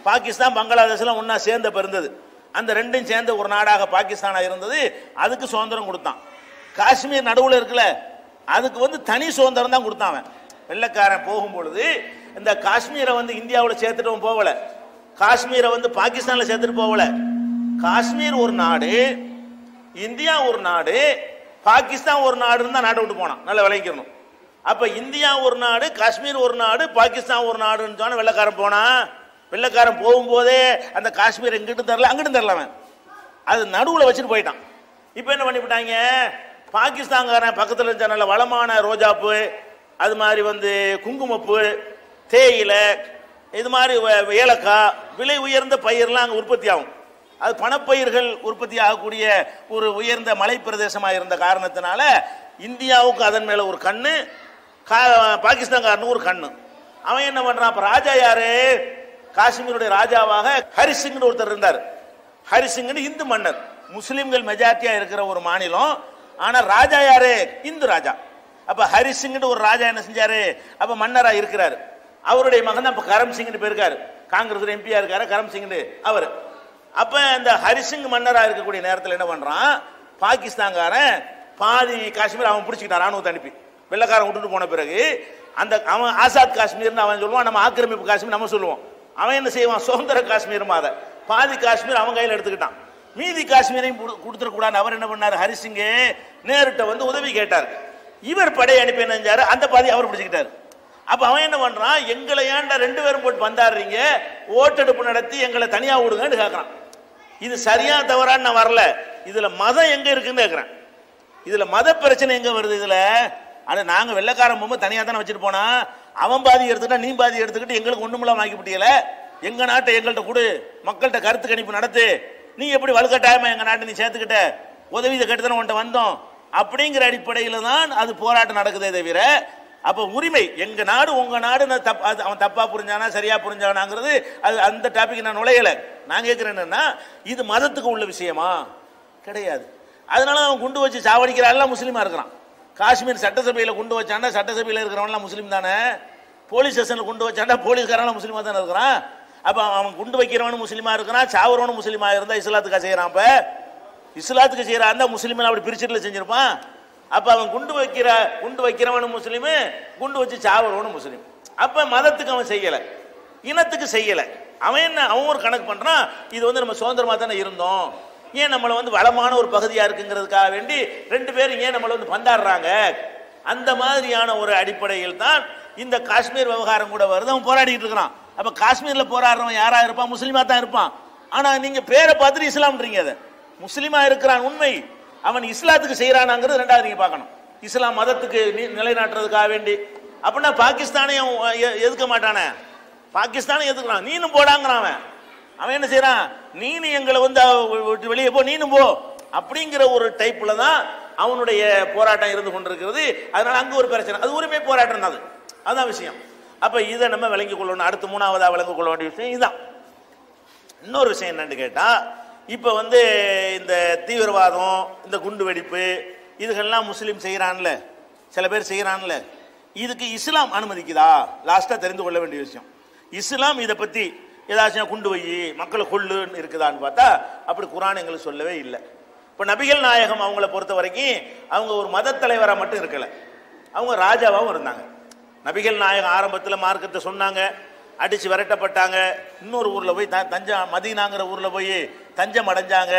பாகிஸ்தான் பங்களாதேஷ்லாம் ஒன்றா சேர்ந்த பிறந்தது அந்த ரெண்டும் சேர்ந்த ஒரு நாடாக பாகிஸ்தானாக இருந்தது அதுக்கு சுதந்திரம் கொடுத்தான் காஷ்மீர் நடுவில் இருக்குல்ல அதுக்கு வந்து தனி சுதந்திரம் தான் கொடுத்தான் அவன் வெள்ளக்காரன் போகும் பொழுது இந்த காஷ்மீரை வந்து இந்தியாவில் சேர்த்துட்டு போகல காஷ்மீரை வந்து பாகிஸ்தானில் சேர்த்துட்டு போகல காஷ்மீர் ஒரு நாடு இந்தியா ஒரு நாடு பாகிஸ்தான் ஒரு நாடு இருந்தால் நாட்டை விட்டு போனான் நல்லா விளைக்கணும் அப்போ இந்தியா ஒரு நாடு காஷ்மீர் ஒரு நாடு பாகிஸ்தான் ஒரு நாடுன்னு சொன்னால் வெள்ளக்காரன் போனான் வெள்ளக்காரன் போகும்போதே அந்த காஷ்மீர் எங்கிட்டு தரல அங்கிட்டு தரல அவன் அது நடுவில் வச்சுட்டு போயிட்டான் இப்போ என்ன பண்ணிவிட்டாங்க பாகிஸ்தான்காரன் பக்கத்தில் இருந்த நல்ல வளமான ரோஜாப்பு அது மாதிரி வந்து குங்குமப்பு தேயிலை இது மாதிரி ஏலக்காய் விலை உயர்ந்த பயிரெலாம் அங்கே உற்பத்தி ஆகும் அது பணப்பயிர்கள் உற்பத்தி ஆகக்கூடிய ஒரு உயர்ந்த மலை பிரதேசமாக இருந்த காரணத்தினால இந்தியாவுக்கு அதன் மேலே ஒரு கண்ணு கா பாகிஸ்தான்காரனுக்கு ஒரு கண்ணு அவன் என்ன பண்ணுறான் அப்போ ராஜா யாரு காஷ்மீருடைய ராஜாவாக ஹரிசிங்னு ஒருத்தர் இருந்தார் ஹரிசிங்னு இந்து மன்னர் முஸ்லீம்கள் மெஜாரிட்டியாக இருக்கிற ஒரு மாநிலம் ஆனால் ராஜா யாரு இந்து ராஜா அப்போ ஹரிசிங்னு ஒரு ராஜா என்ன செஞ்சாரு அப்போ மன்னராக இருக்கிறார் அவருடைய மகன் தான் இப்போ கரம் சிங்னு போயிருக்காரு காங்கிரஸ் எம்பியா இருக்காரு கரம் அவர் அப்போ இந்த ஹரிசிங் மன்னராக இருக்கக்கூடிய நேரத்தில் என்ன பண்ணுறான் பாகிஸ்தான்காரன் பாதி காஷ்மீர் அவன் பிடிச்சிக்கிட்டான் ராணுவத்தை அனுப்பி வெள்ளக்காரன் விட்டுட்டு போன பிறகு அந்த அவன் ஆசாத் காஷ்மீர்னு அவன் சொல்லுவான் நம்ம ஆக்கிரமிப்பு காஷ்மீர் நம்ம சொல்லுவோம் அவன் என்ன செய்வான் சுதந்திர காஷ்மீர் அதை பாதி காஷ்மீர் அவன் கையில் எடுத்துக்கிட்டான் மீதி காஷ்மீரையும் கொடுத்துடக்கூடாது அவர் என்ன பண்ணார் ஹரிசிங்கே நேருட்ட வந்து உதவி கேட்டார் இவர் படை அனுப்பி என்ன செஞ்சாரு அந்த பாதி அவர் பிடிச்சிக்கிட்டார் அப்ப அவன் என்ன பண்றான் எங்களை ஏன்டா ரெண்டு பேரும் போட்டு வந்தாடுறீங்க ஓட்டெடுப்பு நடத்தி எங்களை தனியா விடுங்கன்னு கேட்கறான் இது சரியா தவறான்னு நான் வரல இதுல மதம் எங்க இருக்குன்னு கேட்கறேன் இதுல மத பிரச்சனை எங்க வருது இதுல அட நாங்க வெள்ளக்காரன் போகும்போது தனியா தானே வச்சுட்டு போனா அவன் பாதி எடுத்துட்டா நீ பாதி எடுத்துக்கிட்டு எங்களுக்கு ஒண்ணுமில்லாம் வாங்கிவிட்டியல எங்க நாட்டை எங்கள்கிட்ட கொடு மக்கள்கிட்ட கருத்து கணிப்பு நடத்து நீ எப்படி வலுக்கட்டாயமா எங்க நாட்டை நீ சேர்த்துக்கிட்ட உதவி கட்டுதான் உன்ட்ட வந்தோம் அப்படிங்கிற அடிப்படையில் தான் அது போராட்டம் நடக்குதே தவிர அப்போ உரிமை எங்க நாடு உங்க நாடு அவன் தப்பா புரிஞ்சானா சரியா புரிஞ்சானாங்கிறது அது அந்த டாபிக் நான் நுழையலை நான் கேட்குறேன் என்னன்னா இது மதத்துக்கு உள்ள விஷயமா கிடையாது அதனால அவன் குண்டு வச்சு சாவடிக்கிறாள்லாம் முஸ்லீமா இருக்கிறான் காஷ்மீர் சட்டசபையில் குண்டு வச்சானா சட்டசபையில் இருக்கிறவன்லாம் முஸ்லீம் தானே போலீஸ் ஸ்டேஷனில் குண்டு வச்சாண்டா போலீஸ்காரெல்லாம் முஸ்லீமாக தானே இருக்கிறான் அப்போ அவன் குண்டு வைக்கிறவனும் முஸ்லீமாக இருக்கிறான் சாவரவனும் முஸ்லீமாக இருந்தால் இஸ்லாத்துக்கா செய்கிறான் இப்ப இஸ்லாத்துக்கு செய்கிறான் இருந்தால் முஸ்லீம் அப்படி பிரிச்சுட்டில் செஞ்சுருப்பான் அப்போ அவன் குண்டு வைக்கிற குண்டு வைக்கிறவனும் முஸ்லீமு குண்டு வச்சு சாவறவனும் முஸ்லீம் அப்போ மதத்துக்கு அவன் செய்யலை இனத்துக்கு செய்யலை அவன் என்ன அவன் ஒரு கணக்கு பண்ணுறான் இது வந்து நம்ம சுதந்திரமாக தானே இருந்தோம் ஏன் நம்மளை வந்து வளமான ஒரு பகுதியாக இருக்குங்கிறதுக்காக வேண்டி ரெண்டு பேரும் ஏன் நம்மளை வந்து பந்தாடுறாங்க அந்த மாதிரியான ஒரு அடிப்படையில் தான் இந்த காஷ்மீர் விவகாரம் கூட வருது அவன் போராடிட்டு இருக்கிறான் அப்போ காஷ்மீரில் போராடுறவன் யாராக இருப்பான் முஸ்லீமாக தான் இருப்பான் ஆனால் நீங்கள் பேரை பார்த்துட்டு இஸ்லாம்ன்றீங்க அதை முஸ்லீமாக இருக்கிறான் உண்மை அவன் இஸ்லாத்துக்கு செய்யறானாங்கிறது ரெண்டாவது நீங்க பார்க்கணும் இஸ்லாம் மதத்துக்கு நிலைநாட்டுறதுக்காக வேண்டி அப்படின்னா பாகிஸ்தானையும் எதுக்க மாட்டானே பாகிஸ்தானையும் எதுக்குறான் நீனும் போடாங்கிறான் அவன் அவன் என்ன செய்யறான் நீனும் எங்களை வந்து வெளியே போ நீனும் போ அப்படிங்கிற ஒரு டைப்ல தான் அவனுடைய போராட்டம் இருந்து கொண்டிருக்கிறது அதனால அங்கே ஒரு பிரச்சனை அது உரிமை போராட்டம் தான் அது அதுதான் விஷயம் அப்போ இதை நம்ம விளங்கிக் கொள்ளணும் அடுத்து மூணாவதா விளங்கிக் கொள்ள வேண்டிய விஷயம் இதுதான் இன்னொரு விஷயம் என்னன்னு கேட்டால் இப்போ வந்து இந்த தீவிரவாதம் இந்த குண்டு வெடிப்பு இதுகள்லாம் முஸ்லீம் செய்கிறான்ல சில பேர் செய்கிறான்ல இதுக்கு இஸ்லாம் அனுமதிக்குதா லாஸ்ட்டாக தெரிந்து கொள்ள வேண்டிய விஷயம் இஸ்லாம் இதை பற்றி ஏதாச்சும் குண்டு வை மக்களை கொள்ளுன்னு இருக்குதான்னு பார்த்தா அப்படி குரான் எங்களுக்கு சொல்லவே இல்லை இப்போ நபிகள் நாயகம் அவங்கள பொறுத்த வரைக்கும் அவங்க ஒரு மத தலைவராக மட்டும் இருக்கலை அவங்க ராஜாவாகவும் இருந்தாங்க நபிகள் நாயகம் ஆரம்பத்தில் மார்க்கத்தை சொன்னாங்க அடித்து விரட்டப்பட்டாங்க இன்னொரு ஊரில் போய் த தஞ்சா மதீனாங்கிற ஊரில் போய் தஞ்சம் அடைஞ்சாங்க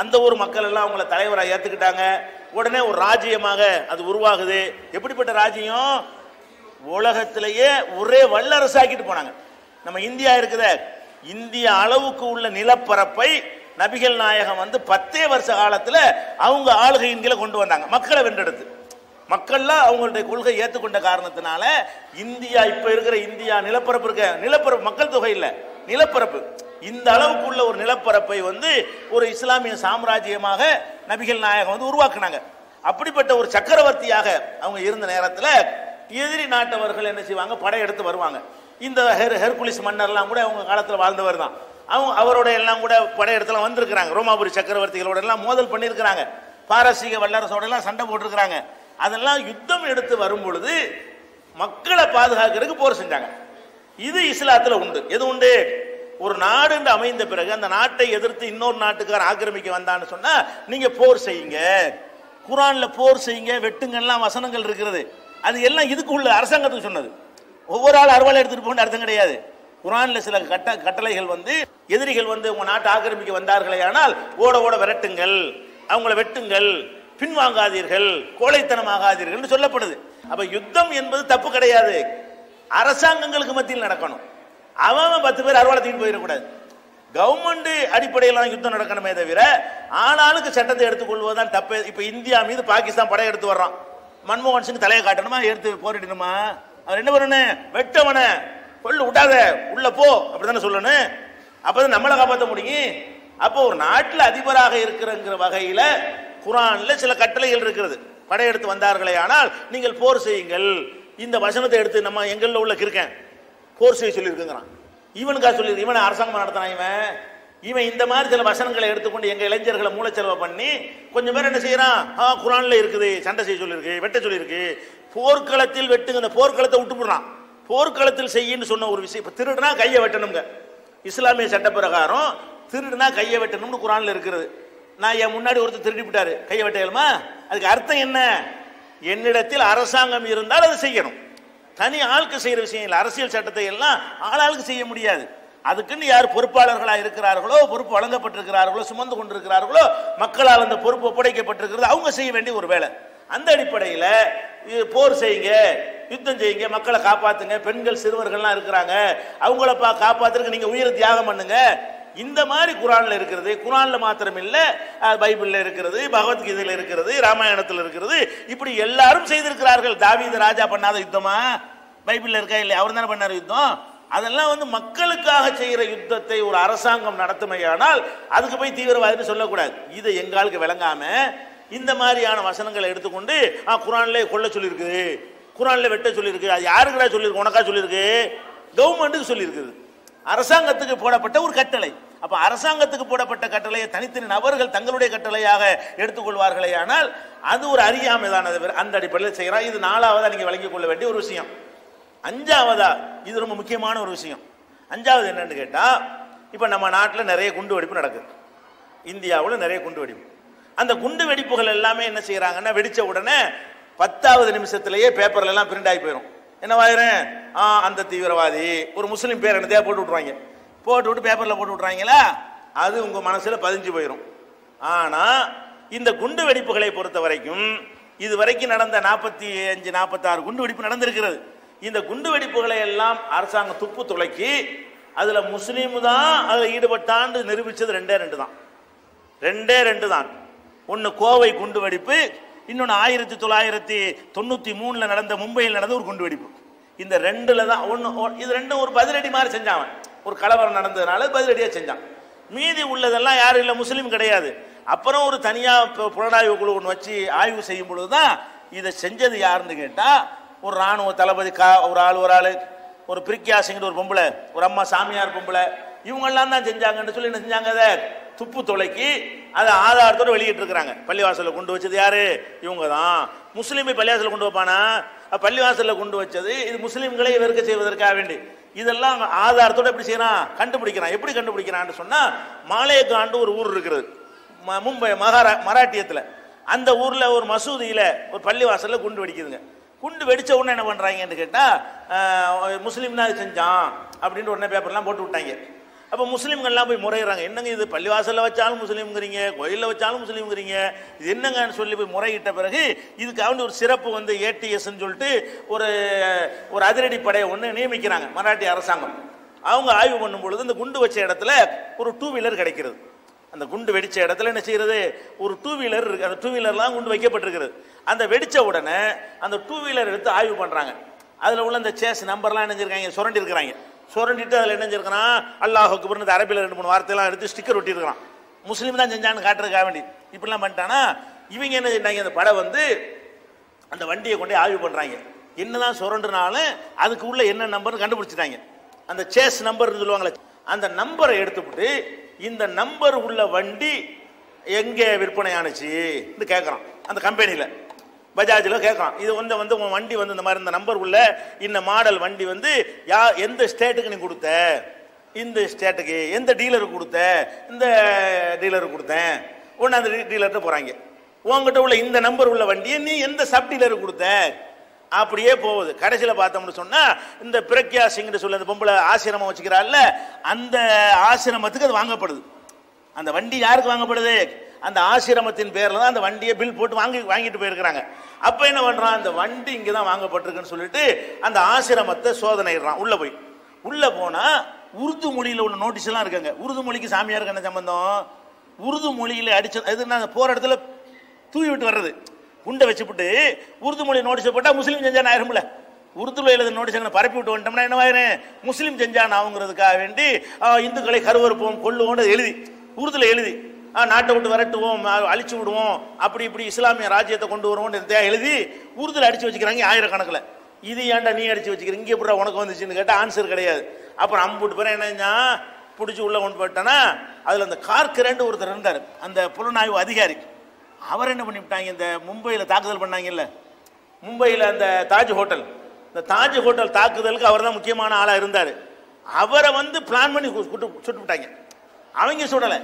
அந்த ஊர் மக்கள் எல்லாம் அவங்கள தலைவராக ஏற்றுக்கிட்டாங்க உடனே ஒரு ராஜ்யமாக அது உருவாகுது எப்படிப்பட்ட ராஜ்யம் உலகத்திலேயே ஒரே வல்லரசாக்கிட்டு போனாங்க நம்ம இந்தியா இருக்குத இந்திய அளவுக்கு உள்ள நிலப்பரப்பை நபிகள் நாயகம் வந்து பத்தே வருஷ காலத்தில் அவங்க ஆளுகையின் கீழே கொண்டு வந்தாங்க மக்களை வென்றெடுத்து மக்கள்லாம் அவங்களுடைய கொள்கை ஏற்றுக்கொண்ட காரணத்தினால இந்தியா இப்போ இருக்கிற இந்தியா நிலப்பரப்பு இருக்க நிலப்பரப்பு மக்கள் தொகை இல்லை நிலப்பரப்பு இந்த அளவுக்குள்ள ஒரு நிலப்பரப்பை வந்து ஒரு இஸ்லாமிய சாம்ராஜ்யமாக நபிகள் நாயகம் வந்து உருவாக்குனாங்க அப்படிப்பட்ட ஒரு சக்கரவர்த்தியாக அவங்க இருந்த நேரத்தில் எதிரி நாட்டவர்கள் என்ன செய்வாங்க படையெடுத்து வருவாங்க இந்த ஹெர் ஹெர்குலிஸ் மன்னர்லாம் கூட அவங்க காலத்தில் வாழ்ந்தவர் தான் அவங்க அவரோட எல்லாம் கூட படையெடுத்துலாம் வந்திருக்கிறாங்க ரோமாபுரி சக்கரவர்த்திகளோட எல்லாம் மோதல் பண்ணியிருக்கிறாங்க பாரசீக வல்லரசோட எல்லாம் சண்டை போட்டிருக்கிறாங்க அதெல்லாம் யுத்தம் எடுத்து வரும் பொழுது மக்களை பாதுகாக்கிறதுக்கு போர் செஞ்சாங்க இது இஸ்லாத்துல உண்டு எது உண்டு ஒரு நாடு என்று அமைந்த பிறகு அந்த நாட்டை எதிர்த்து இன்னொரு நாட்டுக்கார ஆக்கிரமிக்க வந்தான்னு சொன்னா நீங்க போர் செய்யுங்க குரான்ல போர் செய்யுங்க எல்லாம் வசனங்கள் இருக்கிறது அது எல்லாம் இதுக்கு உள்ள அரசாங்கத்துக்கு சொன்னது ஒவ்வொரு ஆள் அறுவாள் எடுத்துட்டு போகணும் அர்த்தம் கிடையாது குரான்ல சில கட்ட கட்டளைகள் வந்து எதிரிகள் வந்து உங்க நாட்டை ஆக்கிரமிக்க வந்தார்களே ஆனால் ஓட ஓட விரட்டுங்கள் அவங்கள வெட்டுங்கள் பின்வாங்காதீர்கள் கோழைத்தனம் ஆகாதீர்கள் சொல்லப்படுது அப்ப யுத்தம் என்பது தப்பு கிடையாது அரசாங்கங்களுக்கு மத்தியில் நடக்கணும் அவன் பத்து பேர் அறுவாலை போயிடக்கூடாது கவர்மெண்ட் அடிப்படையில் யுத்தம் நடக்கணுமே தவிர ஆளாளுக்கு சட்டத்தை எடுத்துக்கொள்வதுதான் தப்பு இப்போ இந்தியா மீது பாகிஸ்தான் படம் எடுத்து வர்றான் மன்மோகன் சிங் தலையை காட்டணுமா எடுத்து போரிடணுமா அவர் என்ன பண்ணு வெட்டவன கொள்ளு விட்டாத உள்ள போ அப்படித்தானே சொல்லணும் அப்பதான் நம்மளை காப்பாற்ற முடியும் அப்போ ஒரு நாட்டில் அதிபராக இருக்கிறங்கிற வகையில் குரானில் சில கட்டளைகள் இருக்கிறது படையெடுத்து வந்தார்களே ஆனால் நீங்கள் போர் செய்யுங்கள் இந்த வசனத்தை எடுத்து நம்ம எங்களில் உள்ள கிருக்கேன் போர் செய்ய சொல்லியிருக்குங்கிறான் இவனுக்கா சொல்லி இவனை அரசாங்கம் நடத்தினான் இவன் இவன் இந்த மாதிரி சில வசனங்களை எடுத்துக்கொண்டு எங்கள் இளைஞர்களை மூளைச்செலவை பண்ணி கொஞ்சம் பேர் என்ன செய்யறான் ஆ குரானில் இருக்குது சண்டை செய்ய சொல்லியிருக்கு வெட்ட சொல்லியிருக்கு போர்க்களத்தில் வெட்டுங்க இந்த போர்க்களத்தை விட்டு போடுறான் போர்க்களத்தில் செய்யன்னு சொன்ன ஒரு விஷயம் இப்போ திருடுனா கையை வெட்டணுங்க இஸ்லாமிய சட்ட பிரகாரம் திருடுனா கையை வெட்டணும்னு குரானில் இருக்கிறது நான் என் முன்னாடி ஒருத்தர் திருடிவிட்டாரு கையை வெட்டையலுமா அதுக்கு அர்த்தம் என்ன என்னிடத்தில் அரசாங்கம் இருந்தால் அது செய்யணும் தனி ஆளுக்கு செய்கிற விஷயம் இல்லை அரசியல் சட்டத்தை எல்லாம் ஆளாளுக்கு செய்ய முடியாது அதுக்குன்னு யார் பொறுப்பாளர்களாக இருக்கிறார்களோ பொறுப்பு வழங்கப்பட்டிருக்கிறார்களோ சுமந்து கொண்டிருக்கிறார்களோ மக்களால் அந்த பொறுப்பு ஒப்படைக்கப்பட்டிருக்கிறது அவங்க செய்ய வேண்டிய ஒரு வேலை அந்த அடிப்படையில் போர் செய்யுங்க யுத்தம் செய்யுங்க மக்களை காப்பாற்றுங்க பெண்கள் சிறுவர்கள்லாம் இருக்கிறாங்க அவங்கள பா காப்பாற்றுறதுக்கு நீங்கள் உயிரை தியாகம் பண்ணுங்கள் இந்த மாதிரி குரானில் இருக்கிறது குரானில் மாத்திரம் இல்ல பைபிளில் இருக்கிறது பகவத்கீதையில் இருக்கிறது ராமாயணத்தில் இருக்கிறது இப்படி எல்லாரும் செய்திருக்கிறார்கள் தாவீது ராஜா பண்ணாத யுத்தமா பைபிளில் இருக்கா இல்லையா அவர் தானே பண்ணார் யுத்தம் அதெல்லாம் வந்து மக்களுக்காக செய்கிற யுத்தத்தை ஒரு அரசாங்கம் நடத்துமையானால் அதுக்கு போய் தீவிரவாதின்னு சொல்லக்கூடாது இதை எங்களுக்கு விளங்காம இந்த மாதிரியான வசனங்களை எடுத்துக்கொண்டு ஆ குரான்ல கொல்ல சொல்லியிருக்குது குரான்ல வெட்ட சொல்லியிருக்கு அது யாருக்குடா சொல்லியிருக்கு உனக்கா சொல்லியிருக்கு கவர்மெண்ட்டுக்கு சொல்லியிருக்குது அரசாங்கத்துக்கு போடப்பட்ட ஒரு கட்டளை அப்ப அரசாங்கத்துக்கு போடப்பட்ட கட்டளையை தனித்தனி நபர்கள் தங்களுடைய கட்டளையாக எடுத்துக்கொள்வார்களே ஆனால் அது ஒரு அறியாமைதான் அந்த அடிப்படையில் செய்கிறா இது நாலாவதா நீங்க வழங்கிக் கொள்ள வேண்டிய ஒரு விஷயம் அஞ்சாவதா இது ரொம்ப முக்கியமான ஒரு விஷயம் அஞ்சாவது என்னன்னு கேட்டா இப்ப நம்ம நாட்டில் நிறைய குண்டு வெடிப்பு நடக்குது இந்தியாவில் நிறைய குண்டு வெடிப்பு அந்த குண்டு வெடிப்புகள் எல்லாமே என்ன செய்யறாங்கன்னா வெடிச்ச உடனே பத்தாவது நிமிஷத்திலேயே பேப்பர்ல எல்லாம் பிரிண்ட் ஆகி போயிடும் என்னவாயிரும் ஆ அந்த தீவிரவாதி ஒரு முஸ்லீம் பேர் என்னதையா போட்டு விட்ருவாங்க போட்டு விட்டு பேப்பரில் போட்டு விட்றாங்களா அது உங்கள் மனசில் பதிஞ்சு போயிடும் ஆனால் இந்த குண்டு வெடிப்புகளை பொறுத்த வரைக்கும் இது வரைக்கும் நடந்த நாற்பத்தி அஞ்சு நாற்பத்தாறு குண்டு வெடிப்பு நடந்திருக்கிறது இந்த குண்டு வெடிப்புகளை எல்லாம் அரசாங்கம் துப்பு துளைக்கி அதில் முஸ்லீம் தான் அதில் ஈடுபட்டான்னு நிரூபித்தது ரெண்டே ரெண்டு தான் ரெண்டே ரெண்டு தான் ஒன்று கோவை குண்டு வெடிப்பு இன்னொன்று ஆயிரத்தி தொள்ளாயிரத்தி தொண்ணூற்றி மூணில் நடந்த மும்பையில் நடந்த ஒரு குண்டுவெடிப்பு இந்த ரெண்டில் தான் ஒன்று இது ரெண்டும் ஒரு பதிலடி மாதிரி செஞ்சான் ஒரு கலவரம் நடந்ததுனால பதிலடியாக செஞ்சான் மீதி உள்ளதெல்லாம் யாரும் இல்லை முஸ்லீம் கிடையாது அப்புறம் ஒரு தனியாக புலனாய்வு குழு ஒன்று வச்சு ஆய்வு செய்யும் பொழுது தான் இதை செஞ்சது யாருன்னு கேட்டால் ஒரு இராணுவ தளபதி கா ஒரு ஆள் ஒரு ஆள் ஒரு பிரிக்கியாசிங்கிற ஒரு பொம்பளை ஒரு அம்மா சாமியார் பொம்பளை இவங்கெல்லாம் தான் செஞ்சாங்கன்னு சொல்லி என்ன செஞ்சாங்க அதை துப்பு துளைக்கி அதை ஆதாரத்தோடு வெளியிட்டு இருக்கிறாங்க பள்ளிவாசலில் கொண்டு வச்சது யாரு இவங்க தான் முஸ்லீமை பள்ளிவாசலில் கொண்டு வைப்பானா பள்ளிவாசலில் கொண்டு வச்சது இது முஸ்லீம்களை வெறுக்க செய்வதற்காக வேண்டி இதெல்லாம் ஆதாரத்தோடு எப்படி செய்யறான் கண்டுபிடிக்கிறான் எப்படி கண்டுபிடிக்கிறான்னு சொன்னா மாலேகாண்டு ஒரு ஊர் இருக்கிறது மும்பை மகாரா மராட்டியத்தில் அந்த ஊரில் ஒரு மசூதியில் ஒரு பள்ளிவாசலில் குண்டு வெடிக்குதுங்க குண்டு வெடித்த உடனே என்ன பண்ணுறாங்கன்னு கேட்டால் முஸ்லீம் தான் செஞ்சான் அப்படின்ட்டு உடனே பேப்பர்லாம் போட்டு விட்டாங்க அப்போ முஸ்லீம்கள்லாம் போய் முறையிறாங்க என்னங்க இது பள்ளிவாசலில் வச்சாலும் முஸ்லீம்ங்கிறீங்க கோயிலில் வச்சாலும் முஸ்லீம்ங்கிறீங்க இது என்னங்கன்னு சொல்லி போய் முறையிட்ட பிறகு இதுக்கு அவன் ஒரு சிறப்பு வந்து ஏடிஎஸ்ன்னு சொல்லிட்டு ஒரு ஒரு அதிரடி படையை ஒன்று நியமிக்கிறாங்க மராட்டி அரசாங்கம் அவங்க ஆய்வு பண்ணும் பொழுது இந்த குண்டு வச்ச இடத்துல ஒரு டூ வீலர் கிடைக்கிறது அந்த குண்டு வெடிச்ச இடத்துல என்ன செய்கிறது ஒரு டூ வீலர் இருக்குது அந்த டூ வீலர்லாம் குண்டு வைக்கப்பட்டிருக்கிறது அந்த வெடித்த உடனே அந்த டூ வீலர் எடுத்து ஆய்வு பண்ணுறாங்க அதில் உள்ள அந்த சேஸ் நம்பர்லாம் நினைச்சிருக்காங்க சுரண்டி இருக்கிறாங்க சுரண்டிட்டு அதில் என்ன செஞ்சிருக்கிறான் அல்லாஹ் இந்த அரபியில் ரெண்டு மூணு வார்த்தையெல்லாம் எடுத்து ஸ்டிக்கர் ஒட்டியிருக்கிறான் முஸ்லீம் தான் செஞ்சான்னு காட்டுறதுக்காக வேண்டி இப்படிலாம் பண்ணிட்டானா இவங்க என்ன செஞ்சாங்க அந்த படம் வந்து அந்த வண்டியை கொண்டு ஆய்வு பண்ணுறாங்க என்னதான் சுரண்டுனாலும் அதுக்கு உள்ள என்ன நம்பர் கண்டுபிடிச்சிட்டாங்க அந்த சேஸ் நம்பர் சொல்லுவாங்களே அந்த நம்பரை எடுத்துவிட்டு இந்த நம்பர் உள்ள வண்டி எங்கே விற்பனை ஆணுச்சு கேட்குறான் அந்த கம்பெனியில் பஜாஜில் கேட்கும் இது வந்து வந்து உன் வண்டி வந்து இந்த மாதிரி இந்த நம்பர் உள்ள இந்த மாடல் வண்டி வந்து யா எந்த ஸ்டேட்டுக்கு நீ கொடுத்த இந்த ஸ்டேட்டுக்கு எந்த டீலருக்கு கொடுத்த இந்த டீலருக்கு கொடுத்தேன் ஒன்று அந்த டீலர்கிட்ட போகிறாங்க உங்ககிட்ட உள்ள இந்த நம்பர் உள்ள வண்டியை நீ எந்த சப் டீலருக்கு கொடுத்த அப்படியே போகுது கடைசியில் பார்த்தோம்னு சொன்னால் இந்த பிரக்யா சிங்னு சொல்லி அந்த பொம்பளை ஆசிரமம் வச்சுக்கிறாள்ல அந்த ஆசிரமத்துக்கு அது வாங்கப்படுது அந்த வண்டி யாருக்கு வாங்கப்படுது அந்த ஆசிரமத்தின் பேரில் தான் அந்த வண்டியை பில் போட்டு வாங்கி வாங்கிட்டு போயிருக்கிறாங்க அப்போ என்ன பண்ணுறான் அந்த வண்டி இங்கே தான் வாங்கப்பட்டிருக்குன்னு சொல்லிட்டு அந்த ஆசிரமத்தை சோதனைடுறான் உள்ளே போய் உள்ளே போனால் உருது மொழியில் உள்ள நோட்டீஸ்லாம் இருக்குங்க உருது மொழிக்கு சாமியாருக்கு என்ன சம்பந்தம் உருது மொழியில் அடிச்சு அது நான் போகிற இடத்துல தூவி விட்டு வர்றது குண்டை வச்சுப்பட்டு உருது மொழி நோட்டீஸ் போட்டால் முஸ்லீம் செஞ்சான் ஆயிரும்ல உருதுல எழுத நோட்டீஸ் பரப்பி விட்டு வந்துட்டோம்னா என்னவாயிரும் முஸ்லீம் செஞ்சான் அவங்கிறதுக்காக வேண்டி இந்துக்களை கருவறுப்போம் கொள்ளுவோம்னு எழுதி உருதுல எழுதி நாட்டை விட்டு விரட்டுவோம் அழிச்சு விடுவோம் அப்படி இப்படி இஸ்லாமிய ராஜ்யத்தை கொண்டு வருவோம் எழுதி உறுதியில் அடித்து வச்சுக்கிறாங்க ஆயிரக்கணக்கில் இது ஏன்டா நீ அடித்து வச்சுக்கிறீங்க இங்கே எப்படா உனக்கு வந்துச்சுன்னு கேட்டால் ஆன்சர் கிடையாது அப்புறம் அம்புட்டு பேர் என்ன பிடிச்சி உள்ளே கொண்டு போயிட்டேன்னா அதில் அந்த கார்க்கரண்டு ஒருத்தர் இருந்தார் அந்த புலனாய்வு அதிகாரி அவர் என்ன பண்ணிவிட்டாங்க இந்த மும்பையில் தாக்குதல் பண்ணாங்கல்ல மும்பையில் அந்த தாஜ் ஹோட்டல் இந்த தாஜ் ஹோட்டல் தாக்குதலுக்கு அவர் தான் முக்கியமான ஆளாக இருந்தார் அவரை வந்து பிளான் பண்ணி சுட்டு சுட்டு விட்டாங்க அவங்க சுடலை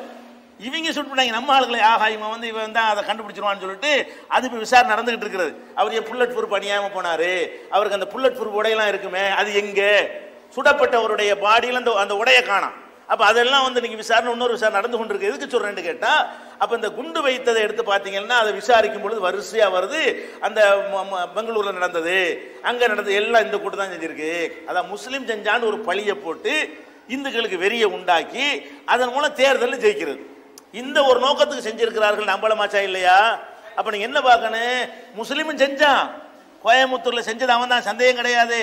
இவங்க ஷூட் பண்ணாங்க நம்ம ஆளுகளை ஆகா இவன் வந்து இவன் தான் அதை கண்டுபிடிச்சிருவான்னு சொல்லிட்டு அது இப்போ விசாரணை நடந்துகிட்டு இருக்கிறது அவர் என் புல்லட் ப்ரூஃப் அணியாமல் போனார் அவருக்கு அந்த புல்லட் ப்ரூஃப் உடையெல்லாம் இருக்குமே அது எங்கே சுடப்பட்டவருடைய பாடியில் அந்த அந்த உடையை காணும் அப்போ அதெல்லாம் வந்து நீங்கள் விசாரணை இன்னொரு விசாரணை நடந்து கொண்டு இருக்கு எதுக்கு சொல்கிறேன்னு கேட்டால் அப்போ இந்த குண்டு வைத்ததை எடுத்து பார்த்தீங்கன்னா அதை விசாரிக்கும் பொழுது வரிசையாக வருது அந்த பெங்களூரில் நடந்தது அங்கே நடந்தது எல்லாம் இந்த கூட்டு தான் செஞ்சிருக்கு அதான் முஸ்லீம் செஞ்சான்னு ஒரு பழியை போட்டு இந்துக்களுக்கு வெறியை உண்டாக்கி அதன் மூலம் தேர்தலில் ஜெயிக்கிறது இந்த ஒரு நோக்கத்துக்கு செஞ்சிருக்கிறார்கள் அம்பலமாச்சா இல்லையா அப்ப நீங்க என்ன பார்க்கணும் முஸ்லீமும் செஞ்சான் கோயம்புத்தூர்ல செஞ்சது அவன் தான் சந்தேகம் கிடையாது